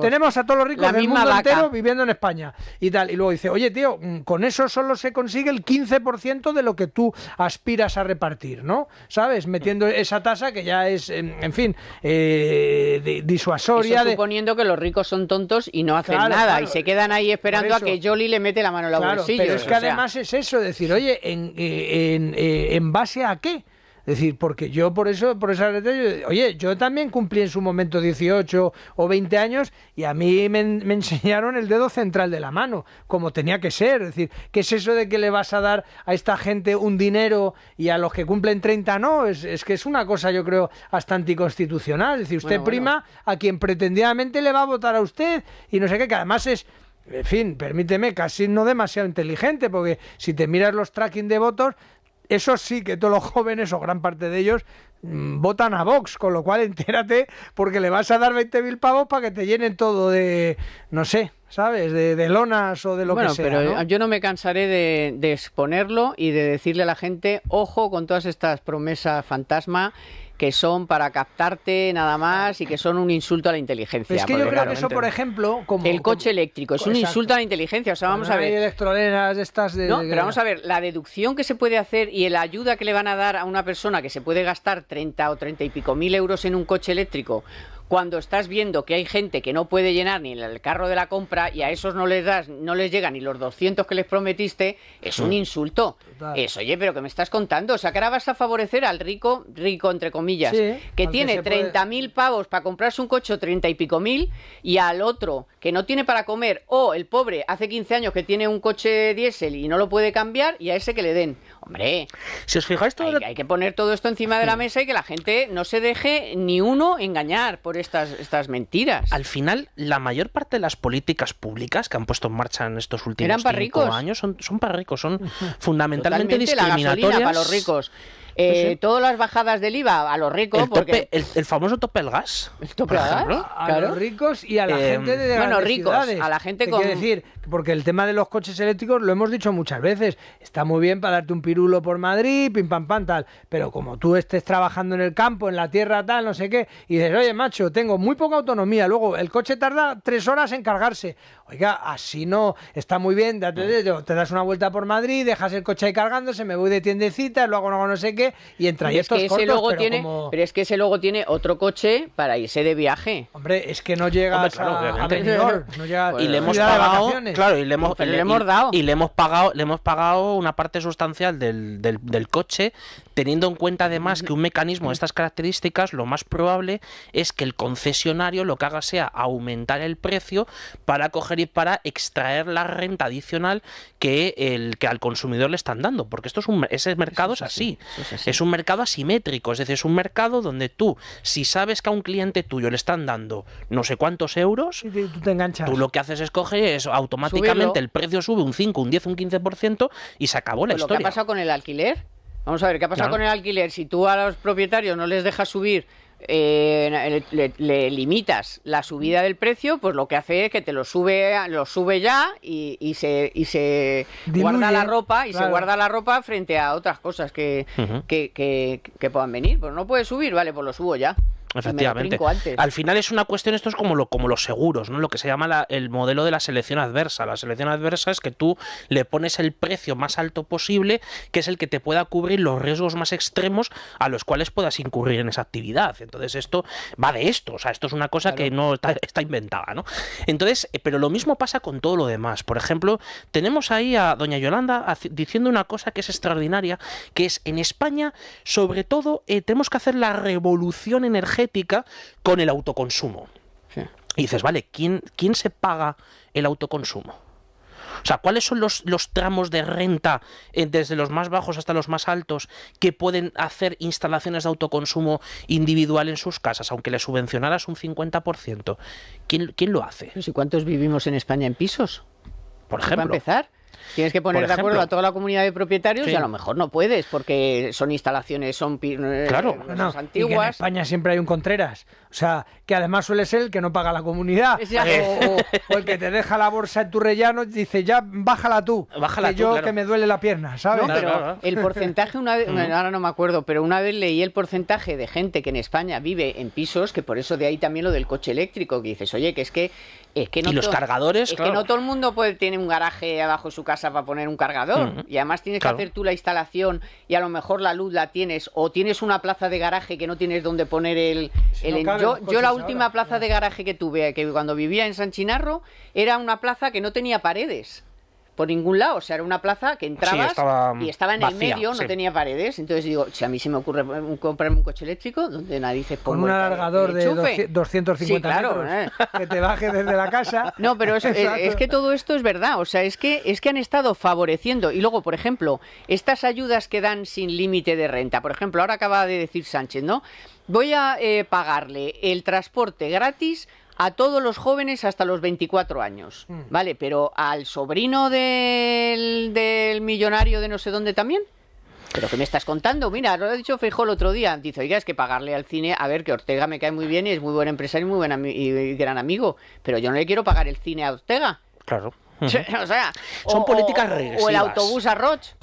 tenemos a todos los ricos del mundo entero viviendo en España y tal. Y luego dice, oye, tío, mm, con eso solo se consigue el 15% de lo que tú aspiras a repartir, ¿no? ¿Sabes? Metiendo esa tasa que ya es, em, en fin, eh, disuasoria. poniendo suponiendo que los ricos son tontos y no hacen nada y se quedan ahí esperando a que Jolly le mete la mano en la claro, es que además es eso, decir, oye, en eh, eh, base a qué? Es decir, porque yo por eso, por esa letra, oye, yo también cumplí en su momento 18 o 20 años y a mí me, enseñaron el dedo central de la mano, como tenía que ser. Es decir, ¿qué es eso de que le vas a dar a esta gente un dinero y a los que cumplen 30 no? Es, que es una cosa, yo creo, hasta anticonstitucional. Es decir, usted prima a quien pretendidamente le va a votar a usted y no sé qué, que además es en fin, permíteme, casi no demasiado inteligente, porque si te miras los tracking de votos, eso sí que todos los jóvenes, o gran parte de ellos, mm, votan a Vox, con lo cual <laughs> entérate, porque le vas a dar 20.000 pavos para que te llenen todo de, no sé, ¿sabes? De, lonas o de lo que sea. Pero eh, yo no me cansaré de exponerlo y de decirle a la gente, ojo con todas estas promesas fantasma que son para captarte nada más y que son un insulto a la inteligencia. Es que yo creo que eso, por ejemplo, como el coche eléctrico es un insulto a la inteligencia. O sea, vamos a ver. Hay estas de. No, pero vamos a ver la deducción que se puede hacer y la ayuda que le van a dar a una persona que se puede gastar 30 o 30 y pico mil euros en un coche eléctrico cuando estás viendo que hay gente que no puede llenar ni el carro de la compra y a esos no les das, no les llega ni los 200 que les prometiste, es un mm. insulto. Eso, Es, oye, pero ¿qué me estás contando, o sea, que ahora vas a favorecer al rico, rico entre comillas, que tiene 30.000 mil pavos para comprarse un coche 30 y pico mil y al otro que no tiene para comer o el pobre hace 15 años que tiene un coche diésel y no lo puede cambiar y a ese que le den. Hombre, si os fijáis todo hay, que poner todo esto encima de la mm. mesa y que la gente no se deje ni uno engañar por estas, estas mentiras. Al final, la mayor parte de las políticas públicas que han puesto en marcha en estos últimos cinco años son, para ricos, son fundamentalmente discriminatorias. para los ricos, pues eh, todas las bajadas del IVA a los ricos. El, porque... el, famoso tope gas. El tope gas. A, los ricos y a la eh, gente de Bueno, ricos. A la gente con. Quiero decir, porque el tema de los coches eléctricos lo hemos dicho muchas veces. Está muy bien para darte un pirulo por Madrid, pim pam pam, tal. Pero como tú estés trabajando en el campo, en la tierra, tal, no sé qué, y dices, oye, macho, tengo muy poca autonomía. Luego, el coche tarda tres horas en cargarse. Oiga, así no. Está muy bien. te das una vuelta por Madrid, dejas el coche ahí cargándose, me voy de tiendecita, luego no, no sé qué y en trayectos es que ese logo pero tiene, Pero es que ese luego tiene otro coche para irse de viaje. Hombre, es que no llega a, a no llega pues, y le hemos pagado, claro, y le hemos, le, hemos dado y, le hemos pagado, le hemos pagado una parte sustancial del, del coche Teniendo en cuenta además que un mecanismo de estas características, lo más probable es que el concesionario lo que haga sea aumentar el precio para coger y para extraer la renta adicional que, el, que al consumidor le están dando. Porque esto es un, ese mercado es así. es un mercado asimétrico. Es decir, es un mercado donde tú, si sabes que a un cliente tuyo le están dando no sé cuántos euros, tú, te enganchas. tú lo que haces es coger automáticamente el precio sube un 5, un 10, un 15% y se acabó la historia. Lo que ha pasado con el alquiler Vamos a ver, ¿qué ha pasado con el alquiler? Si tú a los propietarios no les dejas subir eh, le, limitas la subida del precio, pues lo que hace es que te lo sube, lo sube ya y, se, se guarda la ropa y se guarda la ropa frente a otras cosas que, que, que, puedan venir. Pues no puedes subir, vale, pues lo subo ya. Efectivamente. Al final es una cuestión, esto es como, lo, como los seguros, ¿no? Lo que se llama el modelo de la selección adversa. La selección adversa es que tú le pones el precio más alto posible, que es el que te pueda cubrir los riesgos más extremos a los cuales puedas incurrir en esa actividad. Entonces esto va de esto, o sea, esto es una cosa que no está, inventada, ¿no? Entonces, eh, pero lo mismo pasa con todo lo demás. Por ejemplo, tenemos ahí a doña Yolanda diciendo una cosa que es extraordinaria, que es en España, sobre todo, eh, tenemos que hacer la revolución energética con el autoconsumo. Y dices, vale, ¿quién, ¿quién se paga el autoconsumo? O sea, ¿cuáles son los, tramos de renta eh, desde los más bajos hasta los más altos que pueden hacer instalaciones de autoconsumo individual en sus casas, aunque le subvencionaras un 50%? ¿Quién, lo hace? ¿Y cuántos vivimos en España en pisos? Por ejemplo. Para empezar. Tienes que poner de acuerdo a toda la comunidad de propietarios y a lo mejor no puedes porque son instalaciones, son eh, claro, eh, antiguas. en España siempre hay un Contreras o sea, que además suele ser el que no paga la comunidad. Eh, <laughs> o, el que te deja la bolsa en tu rellano y dice, ya, bájala tú. Bájala que yo que me duele la pierna, ¿sabes? el porcentaje, una vez, <laughs> ahora no me acuerdo, pero una vez leí el porcentaje de gente que en España vive en pisos, que por eso de ahí también lo del coche eléctrico, que dices, oye, que es que... Es que no y los cargadores, es que no todo el mundo puede, tiene un garaje abajo de su casa para poner un cargador. Y además tienes que hacer tú la instalación y a lo mejor la luz la tienes o tienes una plaza de garaje que no tienes donde poner el, yo, la última plaza de garaje que tuve, que cuando vivía en San Chinarro, era una plaza que no tenía paredes por ningún lado. O sea, era una plaza que entrabas y estaba en el medio, no tenía paredes. Entonces digo, si a mí se me ocurre comprarme un coche eléctrico, donde nadie se pues Con un alargador de 250 cincuenta metros, eh. que te baje desde la casa. <laughs> No, pero es, que todo esto es verdad. O sea, es que, es que han estado favoreciendo. Y luego, por ejemplo, estas ayudas que dan sin límite de renta. Por ejemplo, ahora acaba de decir Sánchez, ¿no? Voy a eh, pagarle el transporte gratis a todos los jóvenes hasta los 24 años, mm. ¿vale? Pero al sobrino del, del millonario de no sé dónde también. ¿Pero qué me estás contando? Mira, lo ha dicho Feijó el otro día. Dice, oiga, es que pagarle al cine... A ver, que Ortega me cae muy bien y es muy buen empresario y muy buen y gran amigo. Pero yo no le quiero pagar el cine a Ortega. Claro. <laughs> o sea, son políticas regresivas. O el autobús a Roche.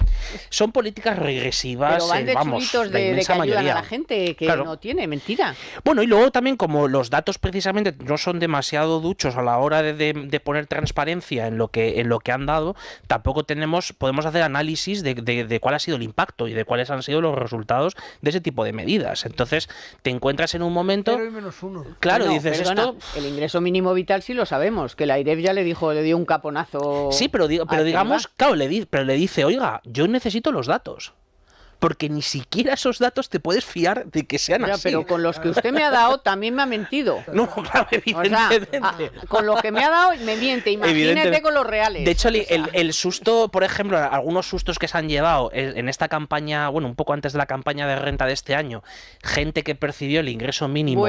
Son políticas regresivas, Pero eh, de de, la la gente que no tiene, mentira. Bueno, y luego también como los datos precisamente no son demasiado duchos a la hora de, poner transparencia en lo que en lo que han dado, tampoco tenemos podemos hacer análisis de, cuál ha sido el impacto y de cuáles han sido los resultados de ese tipo de medidas. Entonces, te encuentras en un momento Claro, dices esto, el ingreso mínimo vital sí lo sabemos, que la IREF ya le dijo, le dio un caponazo Sí, pero, pero digamos, claro, le, pero le dice, oiga, yo necesito los datos porque ni siquiera esos datos te puedes fiar de que sean así. Pero con los que usted me ha dado también me ha mentido. <laughs> No, claro, ah, evidentemente. con lo que me ha dado me miente, imagínate con los reales. De hecho, el, susto, por ejemplo, algunos sustos que se han llevado en esta campaña, bueno, un poco antes de la campaña de renta de este año, gente que percibió el ingreso mínimo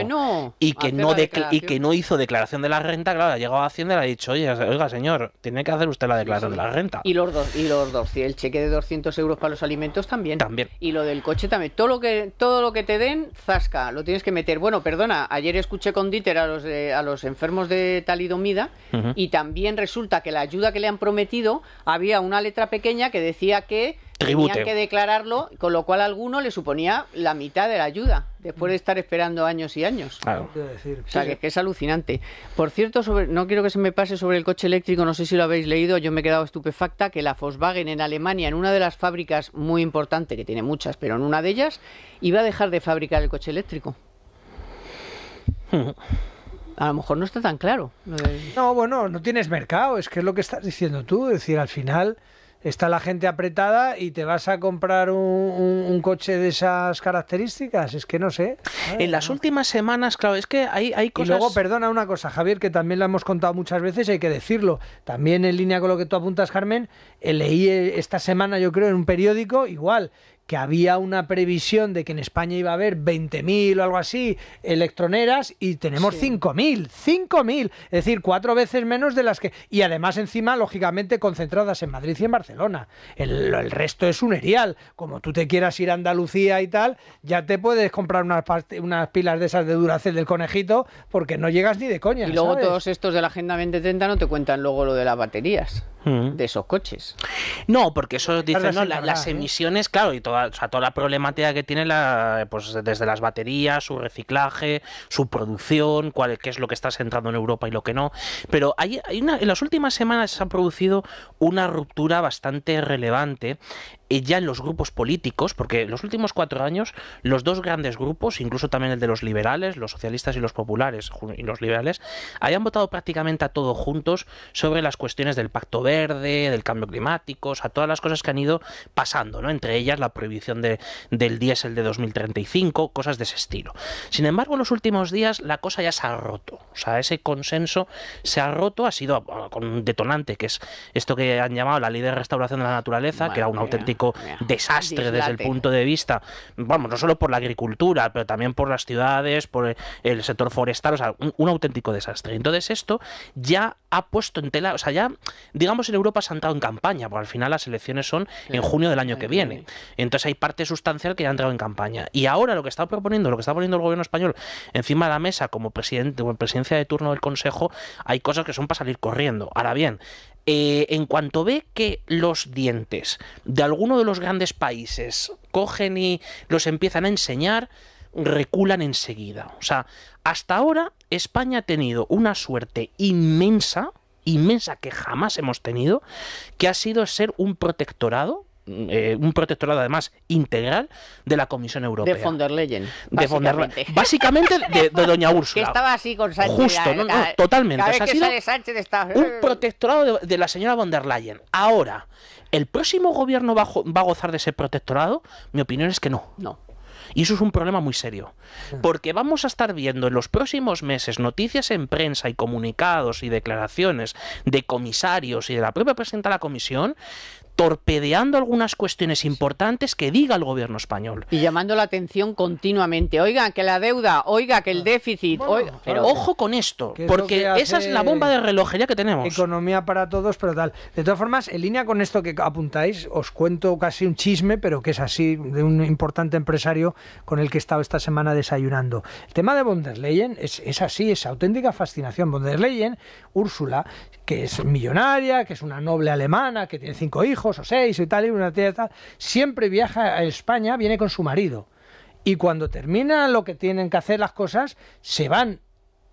y, que no que no hizo declaración de la renta, claro, ha llegado a Hacienda y le ha dicho, oye, oiga, señor, tiene que hacer usted la declaración de la renta. Y los, dos, y los dos, el cheque de 200 euros para los alimentos También y lo del coche también. Todo lo que, todo lo que te den, zasca, lo tienes que meter. Bueno, perdona, ayer escuché con Dieter a los, a los enfermos de talidomida y también resulta que la ayuda que le han prometido había una letra pequeña que decía que Tenían que declararlo, con lo cual a alguno le suponía la mitad de la ayuda, después de mm. estar esperando años y años. Claro. O sea, que, es alucinante. Por cierto, sobre, no quiero que se me pase sobre el coche eléctrico, no sé si lo habéis leído, yo me he quedado estupefacta que la Volkswagen en Alemania, en una de las fábricas muy importante, que tiene muchas, pero en una de ellas, iba a dejar de fabricar el coche eléctrico. <laughs> a lo mejor no está tan claro. No, bueno, no tienes mercado, es que es lo que estás diciendo tú, es decir, al final está la gente apretada y te vas a comprar un, coche de esas características. Es que no sé. en las últimas semanas, claro, es que hay, hay cosas. Y luego, perdona una cosa, Javier, que también la hemos contado muchas veces, hay que decirlo. También en línea con lo que tú apuntas, Carmen, eh, leí eh, esta semana, yo creo, en un periódico, igual, que había una previsión de que en España iba a haber 20.000 o algo así electroneras y tenemos 5.000, 5.000, es decir, cuatro veces menos de las que... Y además encima, lógicamente, concentradas en Madrid y en Barcelona. El, resto es un erial. Como tú te quieras ir a Andalucía y tal, ya te puedes comprar unas, unas pilas de esas de Duracel del conejito porque no llegas ni de coña. Y luego todos estos de la Agenda 2030 no te cuentan luego lo de las baterías de esos coches. No, porque eso dice las ¿eh? emisiones, claro, y toda, o toda la problemática que tiene la, pues, desde las baterías, su reciclaje, su producción, cuál, qué es lo que está centrando en Europa y lo que no. Pero hay, hay una, en las últimas semanas se ha producido una ruptura bastante relevante ya en los grupos políticos, porque en los últimos cuatro años los dos grandes grupos, incluso también el de los liberales, los socialistas y los populares y los liberales, habían votado prácticamente a todos juntos sobre las cuestiones del Pacto Verde, del cambio climático, o sea, todas las cosas que han ido pasando, ¿no? Entre ellas la prohibición del diésel de 2035, cosas de ese estilo. Sin embargo, en los últimos días la cosa ya se ha roto, o sea, ese consenso se ha roto, ha sido ah, con un detonante que es esto que han llamado la ley de restauración de la naturaleza, que era un auténtico desastre desde el punto de vista, vamos, no solo por la agricultura, pero también por las ciudades, por el sector forestal, o sea, un, auténtico desastre. Entonces esto ya ha puesto en tela, o sea, ya, digamos, en Europa se ha entrado en campaña, porque al final las elecciones son en junio del año que viene. Entonces hay parte sustancial que ya ha entrado en campaña. Y ahora lo que está proponiendo, lo que está poniendo el gobierno español encima de la mesa como presidente o presidencia de turno del Consejo, hay cosas que son para salir corriendo. Ahora bien, eh, en cuanto ve que los dientes de alguno de los grandes países cogen y los empiezan a enseñar, reculan enseguida. O sea, hasta ahora España ha tenido una suerte inmensa, inmensa que jamás hemos tenido, que ha sido ser un protectorado Mm, eh, un protectorado además integral de la Comisión Europea. De von der Leyen. De von der Leyen. Básicamente de, <laughs> Doña Úrsula. Que estaba así con Sánchez. Justo, no, totalmente. Sánchez Un protectorado de, la señora von der Leyen. Ahora, ¿el próximo gobierno va, va a gozar de ese protectorado? Mi opinión es que no. No. Y eso es un problema muy serio. Mm. Porque vamos a estar viendo en los próximos meses noticias en prensa y comunicados y declaraciones de comisarios y de la propia presidenta de la comisión torpedeando algunas cuestiones importantes que diga el gobierno español. Y llamando la atención continuamente. Oiga que la deuda, oiga, que el déficit. pero ojo con esto, porque esa es la bomba de relojería que tenemos. Economía para todos, pero tal. De todas formas, en línea con esto que apuntáis, os cuento casi un chisme, pero que es así, de un importante empresario con el que he estado esta semana desayunando. El tema de von Leyen es, así, es auténtica fascinación. Von Leyen, Úrsula, que es millonaria, que es una noble alemana, que tiene cinco hijos, o seis, y tal, y una tía tal, siempre viaja a España, viene con su marido. Y cuando termina lo que tienen que hacer las cosas, se van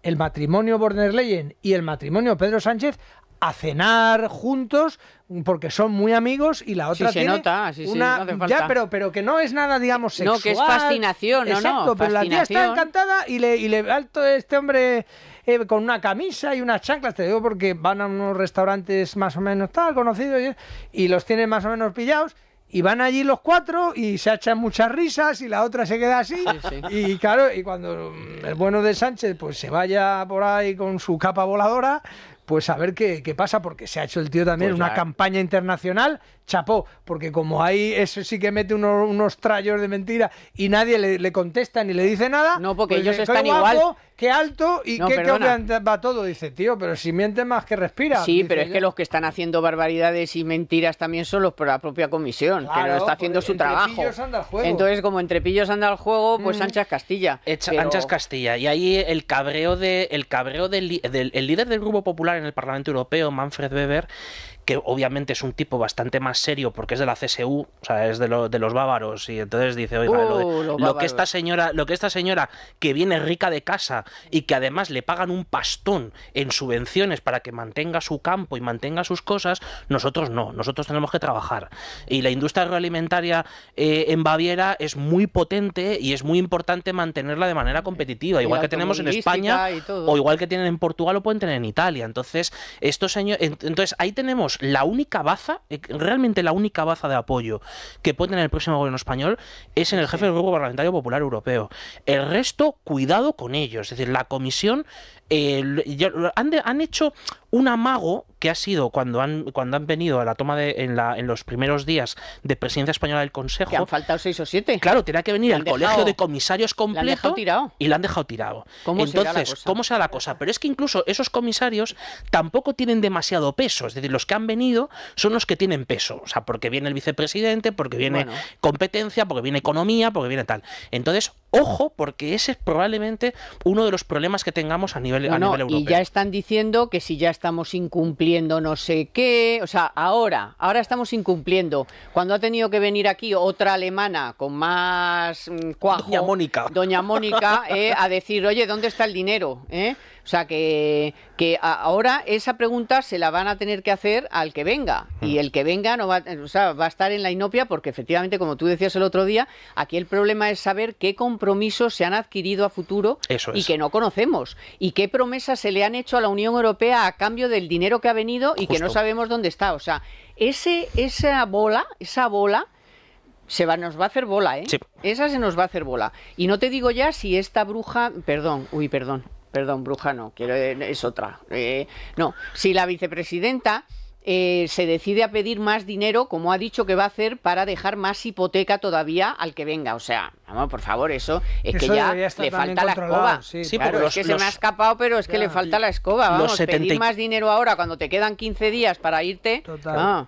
el matrimonio Borner Leyen y el matrimonio Pedro Sánchez a cenar juntos porque son muy amigos y la otra tiene se nota, una... pero, pero que no es nada, digamos, sexual. No, que es fascinación, Exacto, no, pero la tía está encantada y le, y le alto este hombre... Eh, con una camisa y unas chanclas, te digo porque van a unos restaurantes más o menos tal, conocidos, y, y los tienen más o menos pillados, y van allí los cuatro y se echan muchas risas y la otra se queda así. Y claro, y cuando el bueno de Sánchez pues se vaya por ahí con su capa voladora, pues a ver qué, qué, pasa, porque se ha hecho el tío también pues una eh. campaña internacional, chapó, porque como ahí eso sí que mete unos trayos de mentira y nadie le, le, contesta ni le dice nada. No, porque pues ellos están igual qué alto y qué que va todo. Dice, tío, pero si miente más que respira. Sí, pero es que los que están haciendo barbaridades y mentiras también son los por la propia comisión, que está haciendo pues, su trabajo. Entonces, como entre pillos anda el juego, pues Anchas mm. Castilla. Anchas Castilla. Y ahí el cabreo de el cabreo del, líder del Grupo Popular en el Parlamento Europeo, Manfred Weber, que obviamente es un tipo bastante más serio porque es de la CSU, o sea, es de, los bávaros, y entonces dice, oiga, lo, uh, que esta señora, lo que esta señora que viene rica de casa y que además le pagan un pastón en subvenciones para que mantenga su campo y mantenga sus cosas, nosotros no, nosotros tenemos que trabajar. Y la industria agroalimentaria eh, en Baviera es muy potente y es muy importante mantenerla de manera competitiva, igual que tenemos en España o igual que tienen en Portugal o pueden tener en Italia. Entonces, estos entonces ahí tenemos la única baza, eh, realmente la única baza de apoyo que puede tener el próximo gobierno español es en el jefe del Grupo Parlamentario Popular Europeo. El resto, cuidado con ellos. Es decir, la comisión eh, han, han hecho un amago que ha sido cuando han, cuando han venido a la toma de, en, la, en los primeros días de presidencia española del Consejo. Que han faltado seis o siete. Claro, tenía que venir el colegio de comisarios completo tirado. y la han dejado tirado. ¿Cómo Entonces, ¿cómo será la cosa? Pero es que incluso esos comisarios tampoco tienen demasiado peso. Es decir, los que han venido son los que tienen peso. O sea, porque viene el vicepresidente, porque viene competencia, porque viene economía, porque viene tal. Entonces, Ojo, porque ese es probablemente uno de los problemas que tengamos a nivel, a nivel europeo. Y ya están diciendo que si ya estamos incumpliendo no sé qué, o sea, ahora, ahora estamos incumpliendo. Cuando ha tenido que venir aquí otra alemana con más mm, cuajo, Doña Mónica, Doña Mónica, <laughs> eh, a decir, oye, ¿dónde está el dinero? ¿Eh? O sea que, ahora esa pregunta se la van a tener que hacer al que venga. Y hmm. el que venga no va, o sea, va a estar en la inopia porque efectivamente, como tú decías el otro día, aquí el problema es saber qué compromisos se han adquirido a futuro y que no conocemos. Y qué promesas se le han hecho a la Unión Europea a cambio del dinero que ha venido y que no sabemos dónde está. O sea, ese, esa bola, esa bola se nos va a hacer bola, ¿eh? Esa se nos va a hacer bola. Y no te digo ya si esta bruja, perdón, uy, perdón, Perdón, bruja no, quiero, eh, es otra. Eh, no, si la vicepresidenta eh, se decide a pedir más dinero, como ha dicho que va a hacer, para dejar más hipoteca todavía al que venga. O sea, vamos, por favor, eso es que ya le falta la escoba. Sí, es que se me ha escapado, pero es que le falta la escoba. Vamos, pedir más dinero ahora cuando te quedan 15 días para irte. Total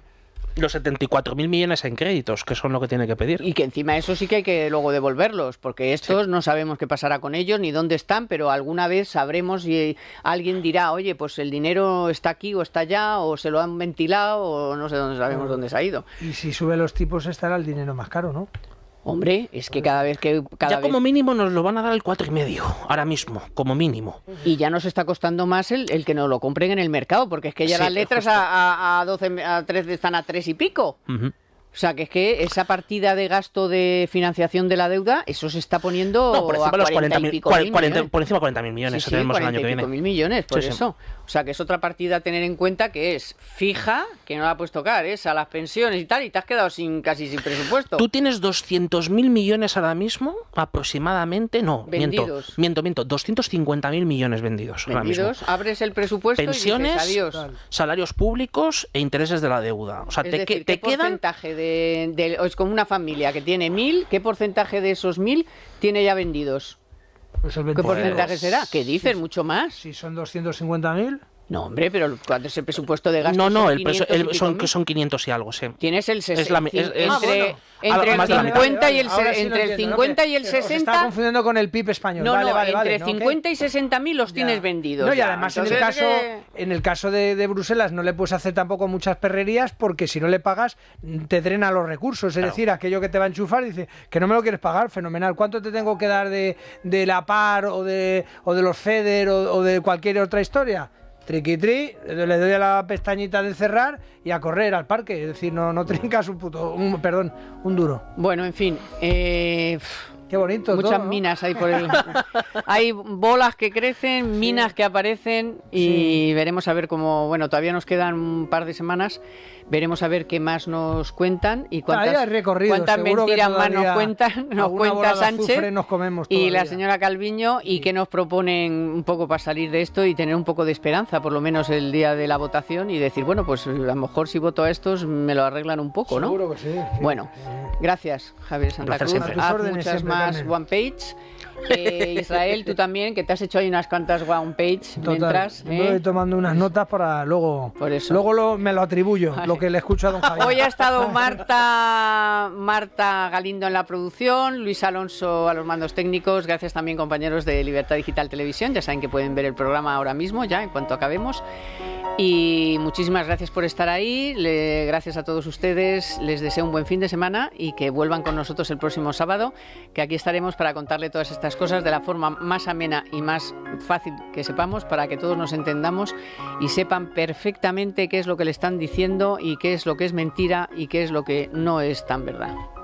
los 74.000 millones en créditos, que son lo que tiene que pedir. Y que encima eso sí que hay que luego devolverlos, porque estos no sabemos qué pasará con ellos ni dónde están, pero alguna vez sabremos y alguien dirá, oye, pues el dinero está aquí o está allá, o se lo han ventilado, o no sé dónde sabemos ah. dónde se ha ido. Y si sube los tipos estará el dinero más caro, ¿no? Hombre, es que cada vez que... Cada ya como mínimo nos lo van a dar al cuatro y medio, ahora mismo, como mínimo. Y ya nos está costando más el, el que nos lo compren en el mercado, porque es que ya las letras a, 12, a están a tres y pico. O sea, que es que esa partida de gasto de financiación de la deuda, eso se está poniendo por encima de mil, millones. Por encima de mil millones, tenemos el año que viene. mil millones, por eso. O sea, que es otra partida a tener en cuenta que es fija, que no la puedes tocar, es ¿eh? a las pensiones y tal, y te has quedado sin casi sin presupuesto. Tú tienes 200 mil millones ahora mismo, aproximadamente, no, vendidos. miento, miento, miento, 250 mil millones vendidos, ahora mismo. abres el presupuesto Pensiones, y salarios públicos e intereses de la deuda. O sea, te, quedan... de es como una familia que tiene mil, ¿qué porcentaje de esos mil tiene ya vendidos? Pues ¿Qué porcentaje pues será? ¿Qué dicen? ¿Mucho más? Si son 250.000. No, hombre, pero ¿cuánto es el presupuesto de gasto? No, no, son, el 500, son, 500 y algo, sí. Tienes el 60. Ah, entre, el 50 y el, 60. confundiendo con el PIB español. No, vale, no, entre 50 y 60 mil los tienes vendidos. No, y además en el caso, en el caso de, Bruselas no le puedes hacer tampoco muchas perrerías porque si no le pagas te drena los recursos. Es decir, aquello que te va a enchufar dice que no me lo quieres pagar, fenomenal. ¿Cuánto te tengo que dar de, la PAR o de, o de los FEDER o de cualquier otra historia? triquitri, le doy a la pestañita de cerrar y a correr al parque. Es decir, no, no trincas un puto, perdón, un duro. Bueno, en fin. Eh... Qué bonito. Muchas minas hay por el. <laughs> hay bolas que crecen, minas que aparecen y veremos a ver cómo. Bueno, todavía nos quedan un par de semanas. Veremos a ver qué más nos cuentan y cuántas, mentiras más nos cuentan, nos cuenta Sánchez y la señora Calviño y qué nos proponen un poco para salir de esto y tener un poco de esperanza, por lo menos el día de la votación y decir, bueno, pues a lo mejor si voto a estos me lo arreglan un poco, ¿no? Seguro que sí. bueno, gracias Javier Santacruz. muchas más One Page. Eh, Israel, tú también, que te has hecho ahí unas cuantas one page Total, mientras. ¿eh? tomando unas pues notas para luego. Por eso. Luego me lo atribuyo, lo que le escucho a don Javier. Hoy ha estado <laughs> Marta, Marta Galindo en la producción, Luis Alonso a los mandos técnicos. Gracias también, compañeros de Libertad Digital Televisión. Ya saben que pueden ver el programa ahora mismo, ya en cuanto acabemos. Y muchísimas gracias por estar ahí. Le, gracias a todos ustedes. Les deseo un buen fin de semana y que vuelvan con nosotros el próximo sábado, que aquí estaremos para contarle todas estas las cosas de la forma más amena y más fácil que sepamos para que todos nos entendamos y sepan perfectamente qué es lo que le están diciendo y qué es lo que es mentira y qué es lo que no es tan verdad.